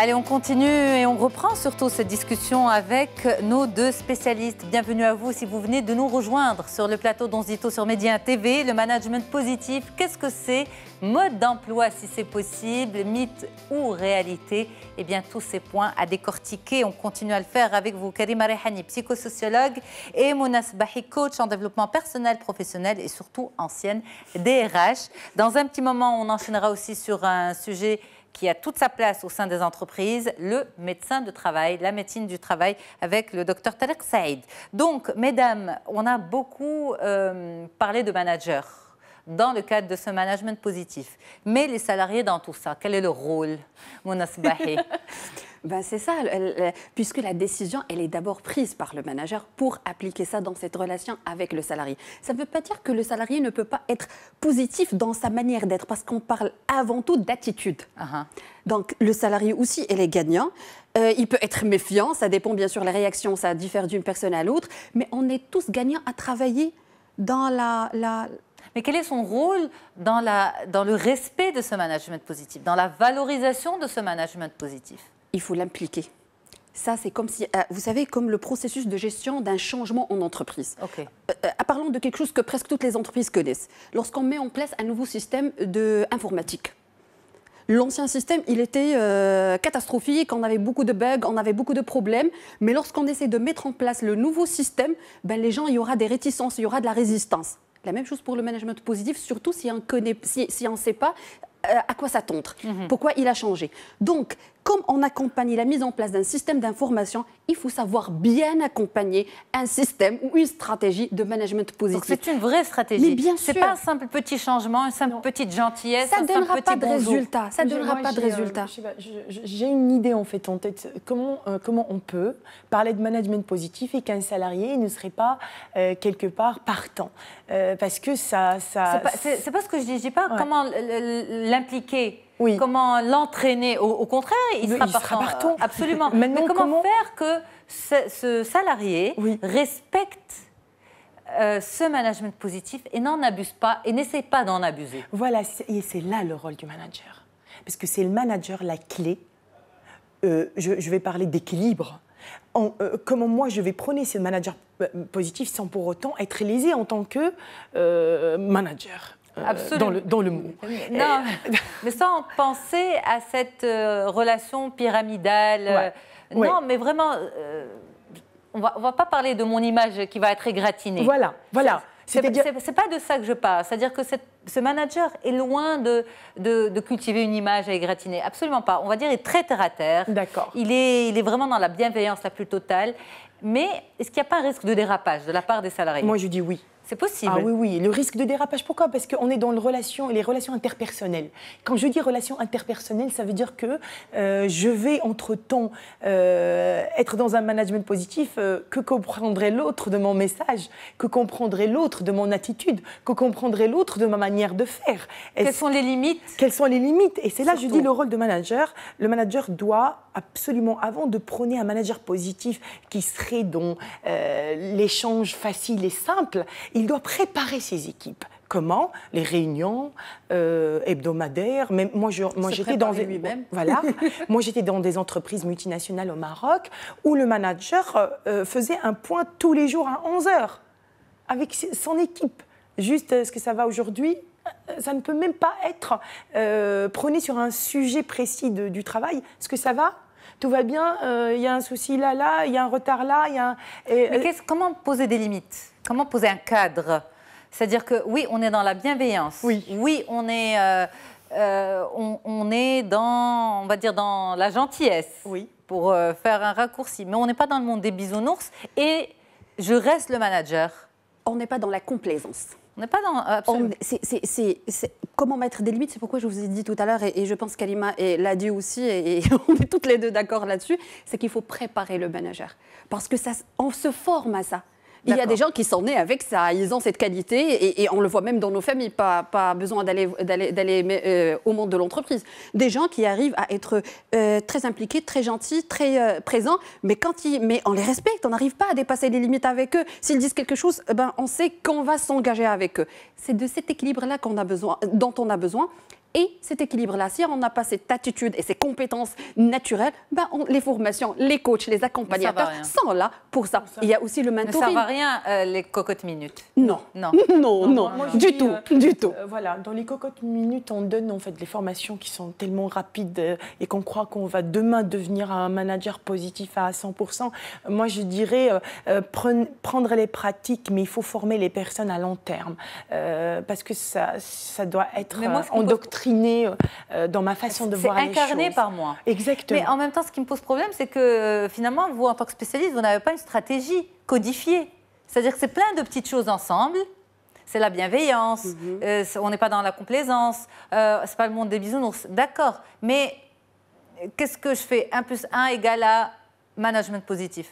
Allez, on continue et on reprend surtout cette discussion avec nos deux spécialistes. Bienvenue à vous si vous venez de nous rejoindre sur le plateau d'Onzito sur Média TV. Le management positif, qu'est-ce que c'est Mode d'emploi, si c'est possible, mythe ou réalité Eh bien, tous ces points à décortiquer. On continue à le faire avec vous. Karima Rehani, psychosociologue, et Monas Bahi, coach en développement personnel, professionnel et surtout ancienne DRH. Dans un petit moment, on enchaînera aussi sur un sujet qui a toute sa place au sein des entreprises, le médecin de travail, la médecine du travail avec le docteur Tarek Saïd. Donc, mesdames, on a beaucoup euh, parlé de managers dans le cadre de ce management positif. Mais les salariés dans tout ça, quel est le rôle, ben, c'est ça, puisque la décision, elle est d'abord prise par le manager pour appliquer ça dans cette relation avec le salarié. Ça ne veut pas dire que le salarié ne peut pas être positif dans sa manière d'être, parce qu'on parle avant tout d'attitude. Ah, ah. Donc le salarié aussi, elle est gagnant. Euh, il peut être méfiant, ça dépend bien sûr, la réaction, ça diffère d'une personne à l'autre, mais on est tous gagnants à travailler dans la, la, mais quel est son rôle dans, le respect de ce management positif, dans la valorisation de ce management positif Il faut l'impliquer. Ça, c'est comme si, euh, vous savez, comme le processus de gestion d'un changement en entreprise. Euh, euh, parlons de quelque chose que presque toutes les entreprises connaissent. Lorsqu'on met en place un nouveau système de informatique, L'ancien système, il était catastrophique, on avait beaucoup de bugs, on avait beaucoup de problèmes, mais lorsqu'on essaie de mettre en place le nouveau système, ben, les gens, il y aura des réticences, il y aura de la résistance. La même chose pour le management positif, surtout si on ne sait pas euh, à quoi ça tontre mhm. pourquoi il a changé. Donc, comme on accompagne la mise en place d'un système d'information, il faut savoir bien accompagner un système ou une stratégie de management positif. C'est une vraie stratégie. Mais bien sûr. C'est pas un simple petit changement, une simple petite gentillesse. Ça ne donnera pas de euh, résultat. Ça donnera pas de résultat. J'ai une idée en fait en tête. Comment, euh, comment on peut parler de management positif et qu'un salarié ne serait pas euh, quelque part partant Parce que ça. ça c'est pas, ce que je dis. Je dis pas comment l'impliquer comment l'entraîner. Au, contraire, il, sera, il euh, Absolument. Mais comment, faire que ce, salarié respecte euh, ce management positif et n'en abuse pas et n'essaie pas d'en abuser Voilà, et c'est là le rôle du manager. Parce que c'est le manager la clé. Euh, je, vais parler d'équilibre. comment moi je vais prôner ce manager positif sans pour autant être lésé en tant que manager euh, dans, le, dans le mot. Non, mais sans penser à cette euh, relation pyramidale. Euh, non, mais vraiment, on va, ne va pas parler de mon image qui va être égratignée. Voilà, voilà. C'est pas de ça que je parle. C'est-à-dire que ce manager est loin de, de, cultiver une image à égratiner. Absolument pas. On va dire, il est très terre à terre. D'accord. Il est, il est vraiment dans la bienveillance la plus totale. Mais est-ce qu'il n'y a pas un risque de dérapage de la part des salariés Moi, je dis oui. C'est possible. Ah oui, oui. Le risque de dérapage, pourquoi Parce qu'on est dans les relations interpersonnelles. Quand je dis relations interpersonnelles, ça veut dire que euh, je vais entre-temps euh, être dans un management positif, euh, que comprendrait l'autre de mon message, que comprendrait l'autre de mon attitude, que comprendrait l'autre de ma manière de faire. Quelles sont les limites Quelles sont les limites Et c'est là, je dis, le rôle de manager. Le manager doit absolument, avant de prôner un manager positif qui serait dont euh, l'échange facile et simple, il doit préparer ses équipes comment les réunions euh, hebdomadaires. moi, j'étais dans Voilà. moi, j'étais dans des entreprises multinationales au Maroc où le manager euh, faisait un point tous les jours à 11 h avec son équipe. Juste, est-ce que ça va aujourd'hui ça ne peut même pas être euh, prôné sur un sujet précis du travail. Est-ce que ça va tout va bien, euh, il y a un souci là, là, il y a un retard là, il y a Mais euh, comment poser des limites Comment poser un cadre C'est-à-dire que oui, on est dans la bienveillance. Oui. Oui, on est... Euh, on, est dans, on va dire, dans la gentillesse. Oui. Pour faire un raccourci. Mais on n'est pas dans le monde des bisounours et je reste le manager. On n'est pas dans la complaisance. On n'est pas dans. Euh, comment mettre des limites C'est pourquoi je vous ai dit tout à l'heure, et, je pense qu'Alima l'a dit aussi, et, on est toutes les deux d'accord là-dessus, c'est qu'il faut préparer le manager. Parce que ça, on se forme à ça. Il y a des gens qui sont nés avec ça, ils ont cette qualité et, on le voit même dans nos familles, pas, pas besoin d'aller euh, au monde de l'entreprise. Des gens qui arrivent à être euh, très impliqués, très gentils, très euh, présents, mais, quand ils, mais on les respecte, on n'arrive pas à dépasser les limites avec eux. S'ils disent quelque chose, eh ben, on sait qu'on va s'engager avec eux. C'est de cet équilibre-là dont on a besoin et cet équilibre-là. Si on n'a pas cette attitude et ces compétences naturelles, ben les formations, les coachs, les accompagnateurs sont là pour ça. Il y a aussi le mentoring. Ça ne va rien, euh, les cocottes minutes. Non. Non, non, euh, du, tout, du euh, tout. voilà, dans les cocottes minutes, on donne en fait des formations qui sont tellement rapides et qu'on croit qu'on va demain devenir un manager positif à 100%. Moi, je dirais prendre les pratiques, mais il faut former les personnes à long terme parce que ça, ça doit être en doctrine euh, euh, dans ma façon de voir les choses. C'est incarné par moi. Exactement. Mais en même temps, ce qui me pose problème, c'est que euh, finalement, vous, en tant que spécialiste, vous n'avez pas une stratégie codifiée. C'est-à-dire que c'est plein de petites choses ensemble c'est la bienveillance, mhm. on n'est pas dans la complaisance, c'est pas le monde des bisounours, d'accord. Mais qu'est-ce que je fais 1 plus 1 égale à management positif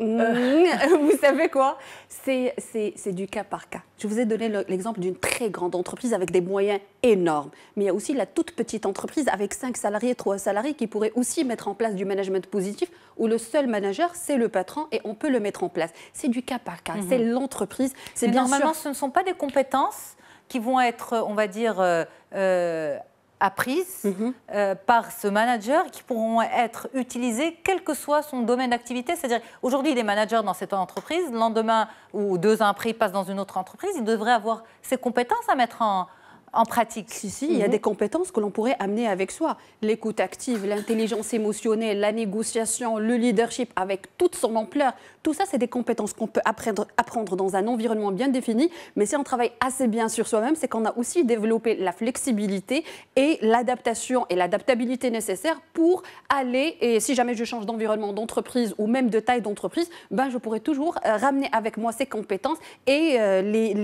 Mmh. vous savez quoi c'est, c'est du cas par cas. Je vous ai donné l'exemple d'une très grande entreprise avec des moyens énormes. Mais il y a aussi la toute petite entreprise avec 5 salariés, 3 salariés qui pourrait aussi mettre en place du management positif où le seul manager, c'est le patron et on peut le mettre en place. C'est du cas par cas. Mmh. C'est l'entreprise. bien normalement, ce ne sont pas des compétences qui vont être, on va dire, euh, euh, apprises mhm. euh, par ce manager qui pourront être utilisées quel que soit son domaine d'activité. C'est-à-dire, aujourd'hui, il managers dans cette entreprise, le lendemain ou deux ans après, il passe dans une autre entreprise, il devrait avoir ses compétences à mettre en, en pratique. Si, si, il y a mhm. des compétences que l'on pourrait amener avec soi. L'écoute active, l'intelligence émotionnelle, la négociation, le leadership avec toute son ampleur. Tout ça, c'est des compétences qu'on peut apprendre, dans un environnement bien défini. Mais si on travaille assez bien sur soi-même, c'est qu'on a aussi développé la flexibilité et l'adaptation et l'adaptabilité nécessaire pour aller, et si jamais je change d'environnement, d'entreprise ou même de taille d'entreprise, ben, je pourrais toujours euh, ramener avec moi ces compétences et euh, les,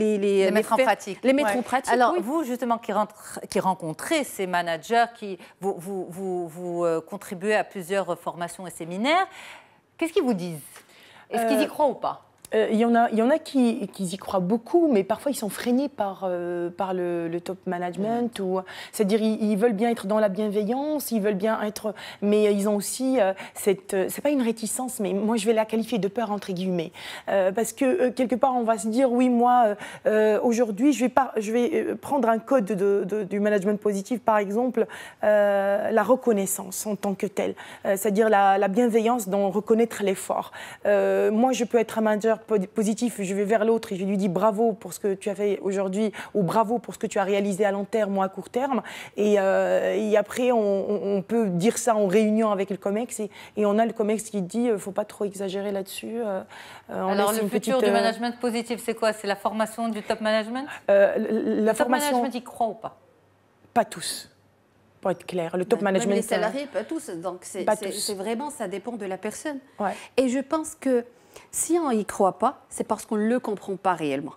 mettre, en pratique. Alors, vous, justement qui, rentre, rencontrez ces managers, qui vous, vous, euh, contribuez à plusieurs formations et séminaires. Qu'est-ce qu'ils vous disent Est-ce qu'ils y euh, croient ou pas euh, il y en a, y en a qui, qui, y croient beaucoup, mais parfois ils sont freinés par, euh, par le, top management. Ou, euh, c'est-à-dire ils, veulent bien être dans la bienveillance, ils veulent bien être, mais ils ont aussi cette, c'est pas une réticence, mais moi je vais la qualifier de peur entre guillemets, parce que quelque part on va se dire oui moi aujourd'hui je vais je vais prendre un code de, du management positif par exemple la reconnaissance en tant que telle, c'est-à-dire la, la, bienveillance dans reconnaître l'effort. moi je peux être un manager positif, je vais vers l'autre et je lui dis bravo pour ce que tu as fait aujourd'hui ou bravo pour ce que tu as réalisé à long terme ou à court terme. Et, euh, après, on, peut dire ça en réunion avec le COMEX et, on a le COMEX qui dit euh, faut pas trop exagérer là-dessus. Euh, Alors, le futur du management positif, c'est quoi C'est la formation du top management La le formation. Top management, y croit ou pas Pas tous pour être clair. Le top management. les salariés, pas tous. Donc, c'est vraiment, ça dépend de la personne. Ouais. Et je pense que si on n'y croit pas, c'est parce qu'on ne le comprend pas réellement.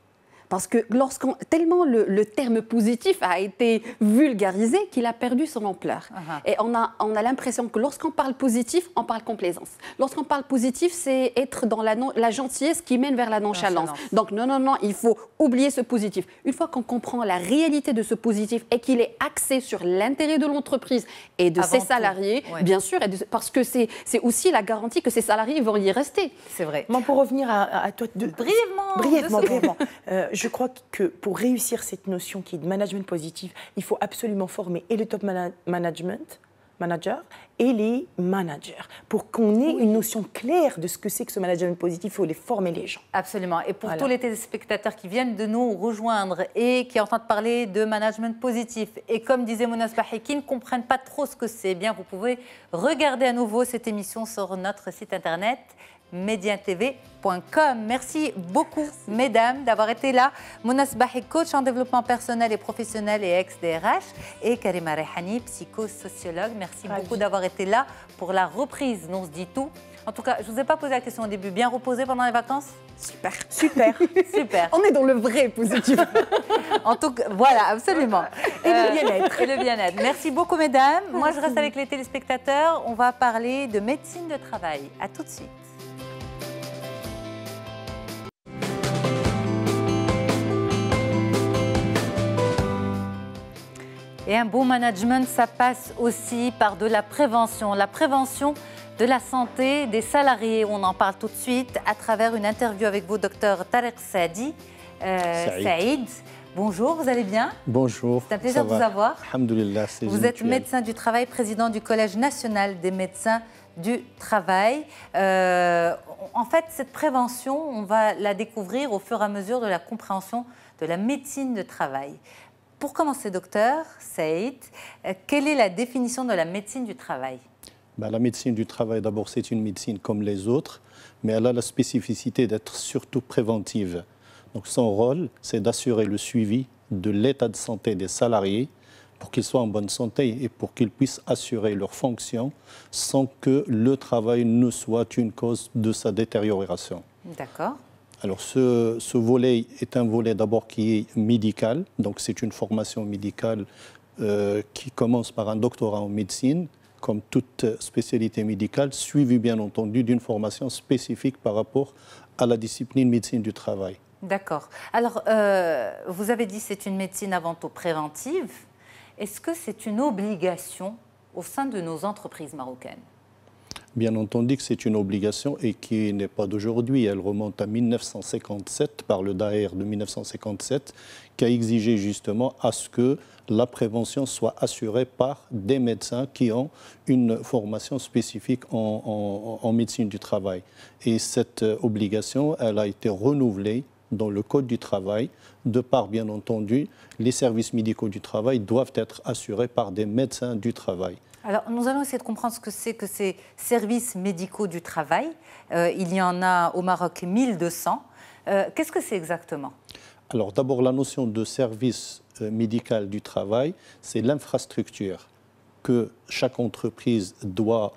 Parce que lorsqu'on, tellement le, terme positif a été vulgarisé qu'il a perdu son ampleur. Ah ah. Et on a, on a l'impression que lorsqu'on parle positif, on parle complaisance. Lorsqu'on parle positif, c'est être dans la, la gentillesse qui mène vers la nonchalance. Donc non, non, non, il faut oublier ce positif. Une fois qu'on comprend la réalité de ce positif et qu'il est axé sur l'intérêt de l'entreprise et de ses salariés, bien sûr, et parce que c'est aussi la garantie que ses salariés vont y rester. C'est vrai. Mais pour revenir à, toi, de, brièvement, brièvement, brièvement je crois que pour réussir cette notion qui est de management positif, il faut absolument former et le top management, manager et les managers pour qu'on ait une notion claire de ce que c'est que ce management positif. Il faut les former les gens. Absolument. Et pour tous les téléspectateurs qui viennent de nous rejoindre et qui entendent parler de management positif et comme disait Mona Spahi, qui ne comprennent pas trop ce que c'est, eh bien vous pouvez regarder à nouveau cette émission sur notre site internet mediatv.com. Merci beaucoup, mesdames, d'avoir été là. monas Bahi, coach en développement personnel et professionnel et ex-DRH, et Karima Rehani, psychosociologue. Merci beaucoup d'avoir été là pour la reprise. On se dit tout. En tout cas, je ne vous ai pas posé la question au début. Bien reposé pendant les vacances Super. Super. Super. On est dans le vrai positif. en tout cas, voilà, absolument. Et le euh, bien-être. Et le bien-être. Merci beaucoup, mesdames. Moi, je reste avec les téléspectateurs. On va parler de médecine de travail. À tout de suite. Et un bon management, ça passe aussi par de la prévention. La prévention de la santé des salariés. On en parle tout de suite à travers une interview avec vous, docteur Tarek Saadi. Euh, Saïd. Bonjour, vous allez bien Bonjour. C'est un plaisir de vous avoir. Alhamdulillah, c'est Vous êtes médecin du travail, président du Collège national des médecins du travail. Euh, en fait, cette prévention, on va la découvrir au fur et à mesure de la compréhension de la médecine de travail. Pour commencer, docteur Saïd, euh, quelle est la définition de la médecine du travail bah, La médecine du travail, d'abord, c'est une médecine comme les autres, mais elle a la spécificité d'être surtout préventive. Donc son rôle, c'est d'assurer le suivi de l'état de santé des salariés pour qu'ils soient en bonne santé et pour qu'ils puissent assurer leurs fonctions sans que le travail ne soit une cause de sa détérioration. D'accord. Alors ce, volet est un volet d'abord qui est médical, donc c'est une formation médicale euh, qui commence par un doctorat en médecine, comme toute spécialité médicale, suivie bien entendu d'une formation spécifique par rapport à la discipline médecine du travail. D'accord. Alors euh, vous avez dit c'est une médecine avant tout préventive. Est-ce que c'est une obligation au sein de nos entreprises marocaines bien entendu que c'est une obligation et qui n'est pas d'aujourd'hui. Elle remonte à 1957 par le DAER de 1957 qui a exigé justement à ce que la prévention soit assurée par des médecins qui ont une formation spécifique en, en médecine du travail. Et cette euh, obligation, elle a été renouvelée dans le Code du travail, de par, bien entendu, les services médicaux du travail doivent être assurés par des médecins du travail alors, nous allons essayer de comprendre ce que c'est que ces services médicaux du travail. Euh, il y en a au Maroc 1200. Euh, qu'est-ce que c'est exactement Alors, d'abord, la notion de service euh, médical du travail, c'est l'infrastructure que chaque entreprise doit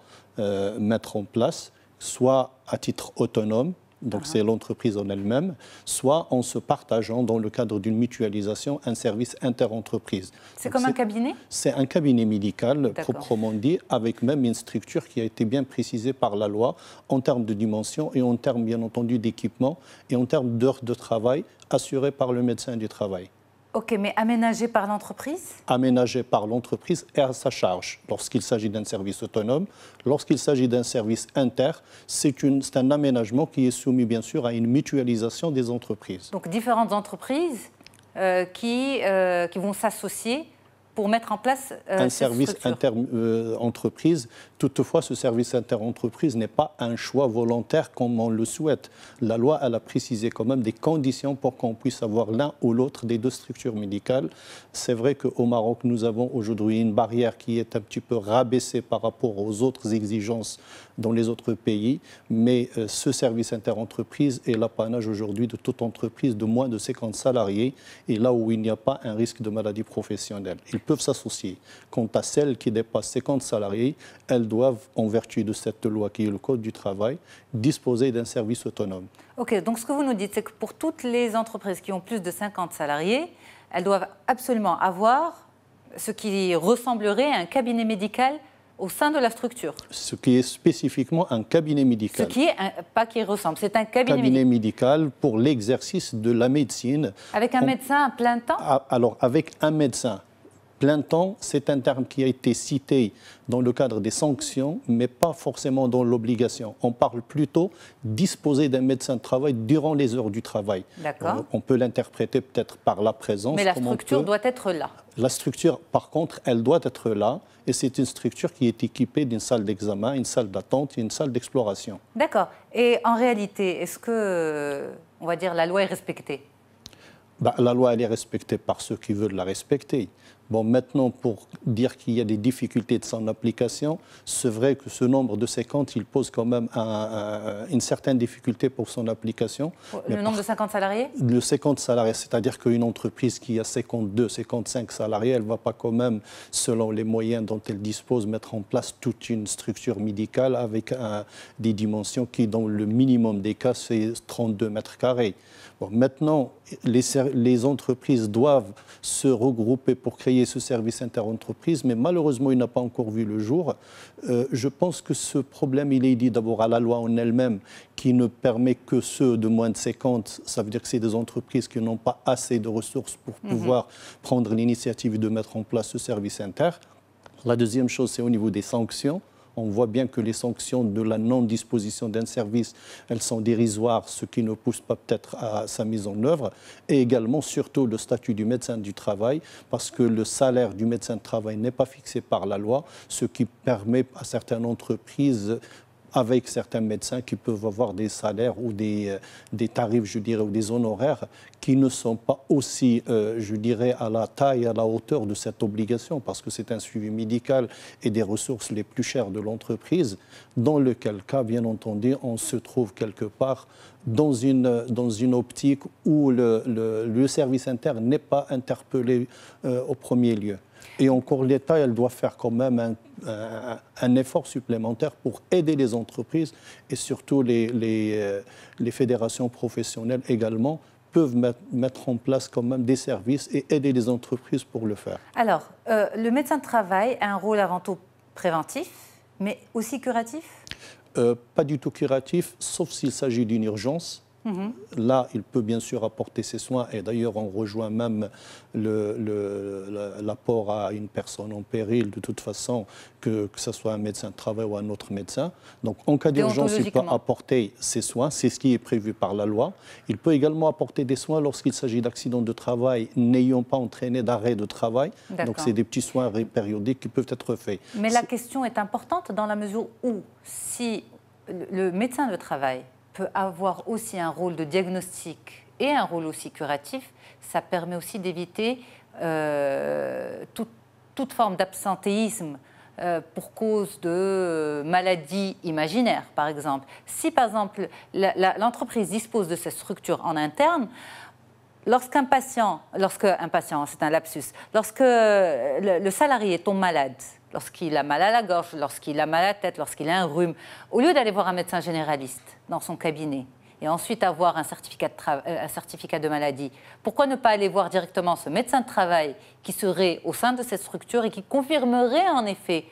mettre en place, soit à titre autonome, donc ah. c'est l'entreprise en elle-même, soit en se partageant dans le cadre d'une mutualisation un service interentreprise. C'est comme un cabinet C'est un cabinet médical proprement dit, avec même une structure qui a été bien précisée par la loi en termes de dimension et en termes bien entendu d'équipement et en termes d'heures de travail assurées par le médecin du travail. Ok, mais aménagé par l'entreprise Aménagé par l'entreprise et à sa charge. Lorsqu'il s'agit d'un service autonome, lorsqu'il s'agit d'un service inter, c'est un aménagement qui est soumis bien sûr à une mutualisation des entreprises. Donc différentes entreprises euh, qui, euh, qui vont s'associer pour mettre en place euh, un service inter-entreprise. Euh, Toutefois, ce service inter-entreprise n'est pas un choix volontaire comme on le souhaite. La loi, a précisé quand même des conditions pour qu'on puisse avoir l'un ou l'autre des deux structures médicales. C'est vrai qu'au Maroc, nous avons aujourd'hui une barrière qui est un petit peu rabaissée par rapport aux autres exigences dans les autres pays, mais euh, ce service interentreprise est l'apanage aujourd'hui de toute entreprise de moins de 50 salariés et là où il n'y a pas un risque de maladie professionnelle. Ils peuvent s'associer. Quant à celles qui dépassent 50 salariés, elles doivent, en vertu de cette loi qui est le Code du travail, disposer d'un service autonome. Ok, donc ce que vous nous dites, c'est que pour toutes les entreprises qui ont plus de 50 salariés, elles doivent absolument avoir ce qui ressemblerait à un cabinet médical au sein de la structure. Ce qui est spécifiquement un cabinet médical. Ce qui est, pas qui ressemble, c'est un cabinet, cabinet médical. pour l'exercice de la médecine. Avec un médecin à plein temps ah, Alors, avec un médecin plein temps, c'est un terme qui a été cité dans le cadre des sanctions, mais pas forcément dans l'obligation. On parle plutôt disposer d'un médecin de travail durant les heures du travail. D'accord. Euh, on peut l'interpréter peut-être par la présence. Mais la structure doit être là. La structure, par contre, elle doit être là. Et c'est une structure qui est équipée d'une salle d'examen, une salle d'attente et une salle d'exploration. D'accord. Et en réalité, est-ce que, on va dire, la loi est respectée bah, la loi, elle est respectée par ceux qui veulent la respecter. Bon, maintenant, pour dire qu'il y a des difficultés de son application, c'est vrai que ce nombre de 50, il pose quand même une certaine difficulté pour son application. Oh, le nombre de 50 salariés Le 50 salariés, c'est-à-dire qu'une entreprise qui a 52, 55 salariés, elle ne va pas quand même, selon les moyens dont elle dispose, mettre en place toute une structure médicale avec des dimensions qui, dans le minimum des cas, c'est 32 mètres carrés maintenant, les, entreprises doivent se regrouper pour créer ce service inter-entreprise, mais malheureusement, il n'a pas encore vu le jour. Euh, je pense que ce problème, il est dit d'abord à la loi en elle-même, qui ne permet que ceux de moins de 50. Ça veut dire que c'est des entreprises qui n'ont pas assez de ressources pour mhm. pouvoir prendre l'initiative de mettre en place ce service inter. La deuxième chose, c'est au niveau des sanctions on voit bien que les sanctions de la non-disposition d'un service, elles sont dérisoires, ce qui ne pousse pas peut-être à sa mise en œuvre, et également surtout le statut du médecin du travail, parce que le salaire du médecin de travail n'est pas fixé par la loi, ce qui permet à certaines entreprises avec certains médecins qui peuvent avoir des salaires ou des, euh, des tarifs, je dirais, ou des honoraires qui ne sont pas aussi, euh, je dirais, à la taille, à la hauteur de cette obligation, parce que c'est un suivi médical et des ressources les plus chères de l'entreprise, dans lequel cas, bien entendu, on se trouve quelque part dans une, dans une optique où le, service interne n'est pas interpellé euh, au premier lieu. Et encore, l'État, elle doit faire quand même un, effort supplémentaire pour aider les entreprises et surtout les, les, euh, les fédérations professionnelles également peuvent mettre en place quand même des services et aider les entreprises pour le faire. Alors, euh, le médecin de travail a un rôle avant tout préventif, mais aussi curatif euh, Pas du tout curatif, sauf s'il s'agit d'une urgence. Mhm. Là, il peut bien sûr apporter ses soins et d'ailleurs on rejoint même l'apport à une personne en péril de toute façon, que, que ce soit un médecin de travail ou un autre médecin. Donc en cas d'urgence, il peut apporter ses soins, c'est ce qui est prévu par la loi. Il peut également apporter des soins lorsqu'il s'agit d'accidents de travail n'ayant pas entraîné d'arrêt de travail. Donc c'est des petits soins périodiques qui peuvent être faits. Mais la question est importante dans la mesure où si le médecin de travail peut avoir aussi un rôle de diagnostic et un rôle aussi curatif, ça permet aussi d'éviter euh, toute, forme d'absentéisme euh, pour cause de euh, maladies imaginaires, par exemple. Si, par exemple, l'entreprise dispose de cette structure en interne, lorsqu'un patient, lorsque un patient, c'est un lapsus, lorsque le, le salarié tombe malade, lorsqu'il a mal à la gorge, lorsqu'il a mal à la tête, lorsqu'il a un rhume, au lieu d'aller voir un médecin généraliste dans son cabinet, et ensuite avoir euh, un certificat, de maladie, pourquoi ne pas aller voir directement ce médecin de travail qui serait au sein de cette structure et qui confirmerait en effet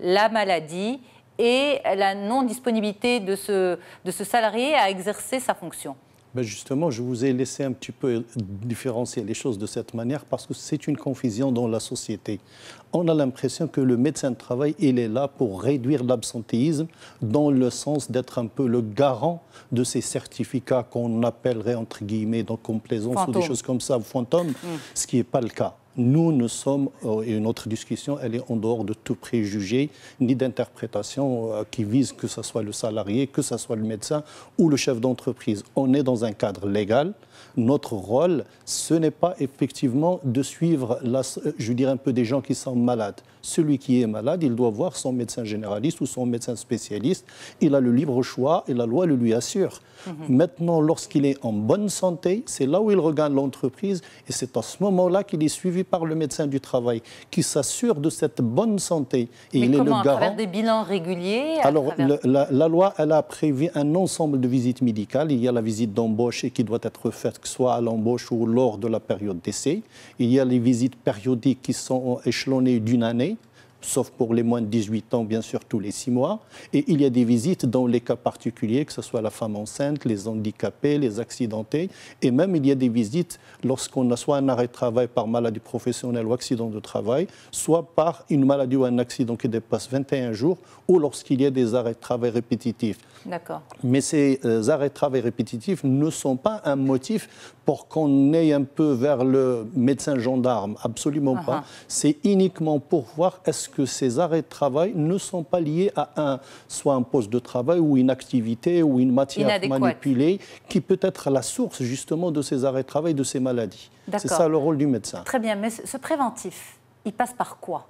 la maladie et la non-disponibilité de ce salarié à exercer sa fonction Justement, je vous ai laissé un petit peu différencier les choses de cette manière parce que c'est une confusion dans la société. On a l'impression que le médecin de travail, il est là pour réduire l'absentéisme dans le sens d'être un peu le garant de ces certificats qu'on appellerait entre guillemets dans complaisance ou des choses comme ça, fantômes, mm. ce qui n'est pas le cas. Nous, ne sommes, euh, et notre discussion, elle est en dehors de tout préjugé, ni d'interprétation euh, qui vise que ce soit le salarié, que ce soit le médecin ou le chef d'entreprise. On est dans un cadre légal. Notre rôle, ce n'est pas effectivement de suivre, euh, je dirais un peu, des gens qui sont malades. Celui qui est malade, il doit voir son médecin généraliste ou son médecin spécialiste. Il a le libre choix et la loi le lui assure. Mhm. Maintenant, lorsqu'il est en bonne santé, c'est là où il regagne l'entreprise et c'est à ce moment-là qu'il est suivi par le médecin du travail qui s'assure de cette bonne santé. Et il est le garant. à travers des bilans réguliers Alors, la, loi, elle a prévu un ensemble de visites médicales. Il y a la visite d'embauche qui doit être faite, que soit à l'embauche ou lors de la période d'essai. Il y a les visites périodiques qui sont échelonnées d'une année sauf pour les moins de 18 ans, bien sûr, tous les six mois. Et il y a des visites dans les cas particuliers, que ce soit la femme enceinte, les handicapés, les accidentés. Et même, il y a des visites lorsqu'on a soit un arrêt de travail par maladie professionnelle ou accident de travail, soit par une maladie ou un accident qui dépasse 21 jours, ou lorsqu'il y a des arrêts de travail répétitifs. D'accord. Mais ces euh, arrêts de travail répétitifs ne sont pas un motif pour qu'on aille un peu vers le médecin gendarme. Absolument ah pas. Ah. C'est uniquement pour voir est-ce que ces arrêts de travail ne sont pas liés à un, soit un poste de travail ou une activité ou une matière manipulée qui peut être la source justement de ces arrêts de travail, de ces maladies. C'est ça le rôle du médecin. Très bien, mais ce préventif, il passe par quoi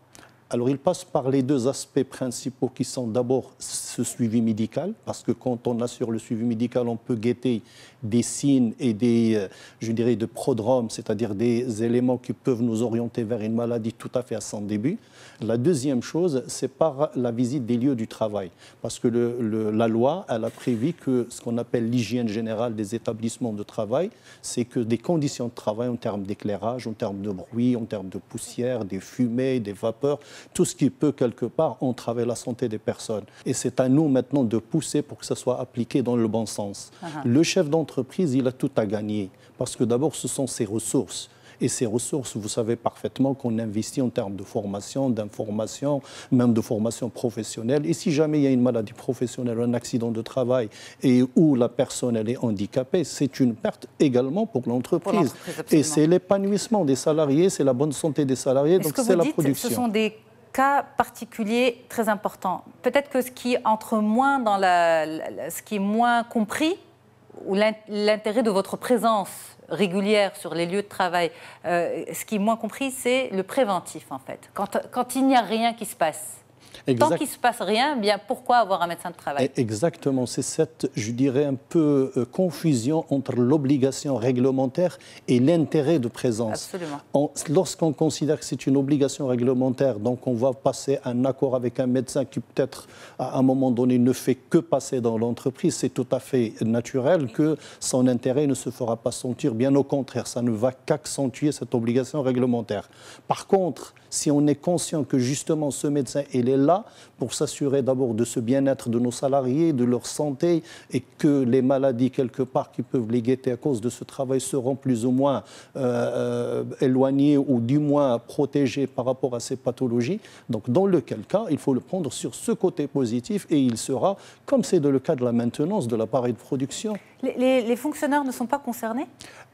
alors, il passe par les deux aspects principaux qui sont d'abord ce suivi médical, parce que quand on assure le suivi médical, on peut guetter des signes et des, euh, je dirais, de prodromes, c'est-à-dire des éléments qui peuvent nous orienter vers une maladie tout à fait à son début. La deuxième chose, c'est par la visite des lieux du travail, parce que le, la loi, elle a prévu que ce qu'on appelle l'hygiène générale des établissements de travail, c'est que des conditions de travail en termes d'éclairage, en termes de bruit, en termes de poussière, des fumées, des vapeurs, tout ce qui peut quelque part entraver la santé des personnes. Et c'est à nous maintenant de pousser pour que ça soit appliqué dans le bon sens. Ah ah. Le chef d'entreprise il a tout à gagner. Parce que d'abord, ce sont ses ressources. Et ces ressources, vous savez parfaitement qu'on investit en termes de formation, d'information, même de formation professionnelle. Et si jamais il y a une maladie professionnelle, un accident de travail, et où la personne elle est handicapée, c'est une perte également pour l'entreprise. Et c'est l'épanouissement des salariés, c'est la bonne santé des salariés, donc c'est la production. Ce sont des cas particuliers très importants. Peut-être que ce qui entre moins dans la, ce qui est moins compris ou l'intérêt de votre présence régulière sur les lieux de travail. Euh, ce qui est moins compris, c'est le préventif, en fait. quand il n'y a rien qui se passe, Tant qu'il ne se passe rien, eh bien pourquoi avoir un médecin de travail eh, Exactement, c'est cette, je dirais, un peu euh, confusion entre l'obligation réglementaire et l'intérêt de présence. Absolument. Lorsqu'on considère que c'est une obligation réglementaire, donc on va passer un accord avec un médecin qui peut-être à un moment donné ne fait que passer dans l'entreprise, c'est tout à fait naturel que son intérêt ne se fera pas sentir. Bien au contraire, ça ne va qu'accentuer cette obligation réglementaire. Par contre, si on est conscient que justement ce médecin, il est là pour s'assurer d'abord de ce bien-être de nos salariés, de leur santé, et que les maladies quelque part qui peuvent les guetter à cause de ce travail seront plus ou moins euh, euh, éloignées ou du moins protégées par rapport à ces pathologies. Donc dans lequel cas, il faut le prendre sur ce côté positif et il sera, comme c'est le cas de la maintenance de l'appareil de production, les, fonctionnaires ne sont pas concernés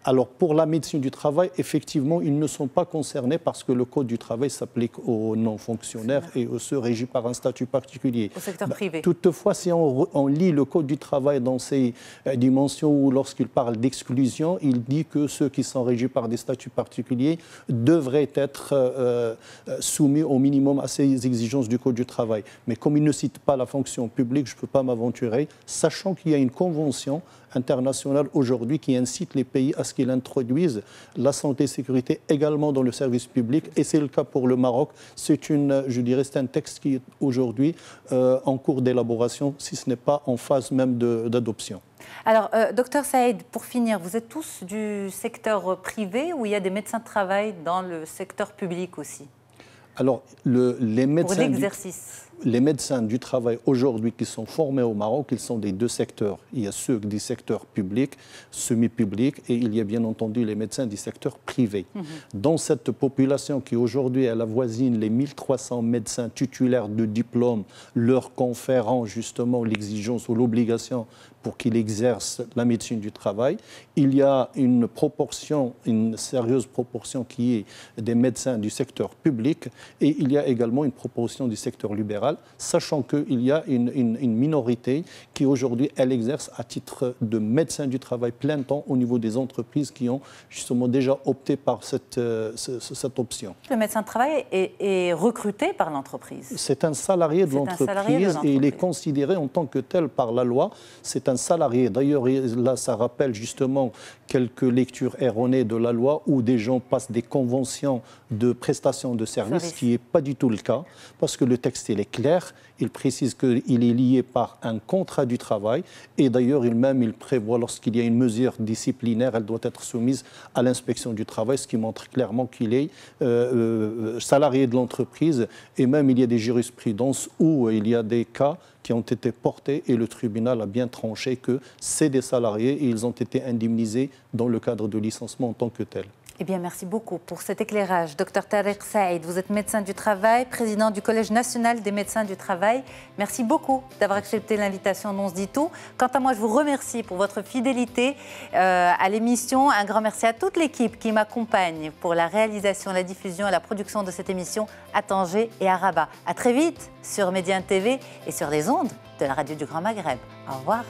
Alors pour la médecine du travail, effectivement, ils ne sont pas concernés parce que le Code du travail s'applique aux non-fonctionnaires et aux ceux régis par un statut particulier. Au secteur bah, privé. Toutefois, si on, lit le Code du travail dans ses euh, dimensions où lorsqu'il parle d'exclusion, il dit que ceux qui sont régis par des statuts particuliers devraient être euh, euh, soumis au minimum à ces exigences du Code du travail. Mais comme il ne cite pas la fonction publique, je ne peux pas m'aventurer, sachant qu'il y a une convention international aujourd'hui qui incite les pays à ce qu'ils introduisent la santé et sécurité également dans le service public. Et c'est le cas pour le Maroc. C'est une, je dirais, c'est un texte qui est aujourd'hui euh, en cours d'élaboration, si ce n'est pas en phase même d'adoption. Alors, euh, docteur Saïd, pour finir, vous êtes tous du secteur privé ou il y a des médecins de travail dans le secteur public aussi alors, le, les médecins. Pour les médecins du travail aujourd'hui qui sont formés au Maroc, ils sont des deux secteurs. Il y a ceux du secteur public, semi public et il y a bien entendu les médecins du secteur privé. Mhm. Dans cette population qui aujourd'hui la avoisine les 1300 médecins titulaires de diplômes, leur conférant justement l'exigence ou l'obligation pour qu'il exerce la médecine du travail. Il y a une proportion, une sérieuse proportion qui est des médecins du secteur public et il y a également une proportion du secteur libéral, sachant qu'il y a une, minorité qui aujourd'hui, elle exerce à titre de médecin du travail plein temps au niveau des entreprises qui ont justement déjà opté par cette, euh, cette option. Le médecin de travail est, recruté par l'entreprise C'est un salarié de l'entreprise et il est considéré en tant que tel par la loi. C'est salarié D'ailleurs, là, ça rappelle justement quelques lectures erronées de la loi où des gens passent des conventions de prestation de services, ce qui n'est pas du tout le cas, parce que le texte, il est clair, il précise qu'il est lié par un contrat du travail et d'ailleurs il même il prévoit lorsqu'il y a une mesure disciplinaire, elle doit être soumise à l'inspection du travail, ce qui montre clairement qu'il est euh, euh, salarié de l'entreprise et même il y a des jurisprudences où euh, il y a des cas qui ont été portés et le tribunal a bien tranché que c'est des salariés et ils ont été indemnisés dans le cadre de licenciement en tant que tel. Eh bien, merci beaucoup pour cet éclairage. Docteur Tarek Saïd, vous êtes médecin du travail, président du Collège national des médecins du travail. Merci beaucoup d'avoir accepté l'invitation non se dit tout. Quant à moi, je vous remercie pour votre fidélité euh, à l'émission. Un grand merci à toute l'équipe qui m'accompagne pour la réalisation, la diffusion et la production de cette émission à Tanger et à Rabat. À très vite sur Médien TV et sur les ondes de la radio du Grand Maghreb. Au revoir.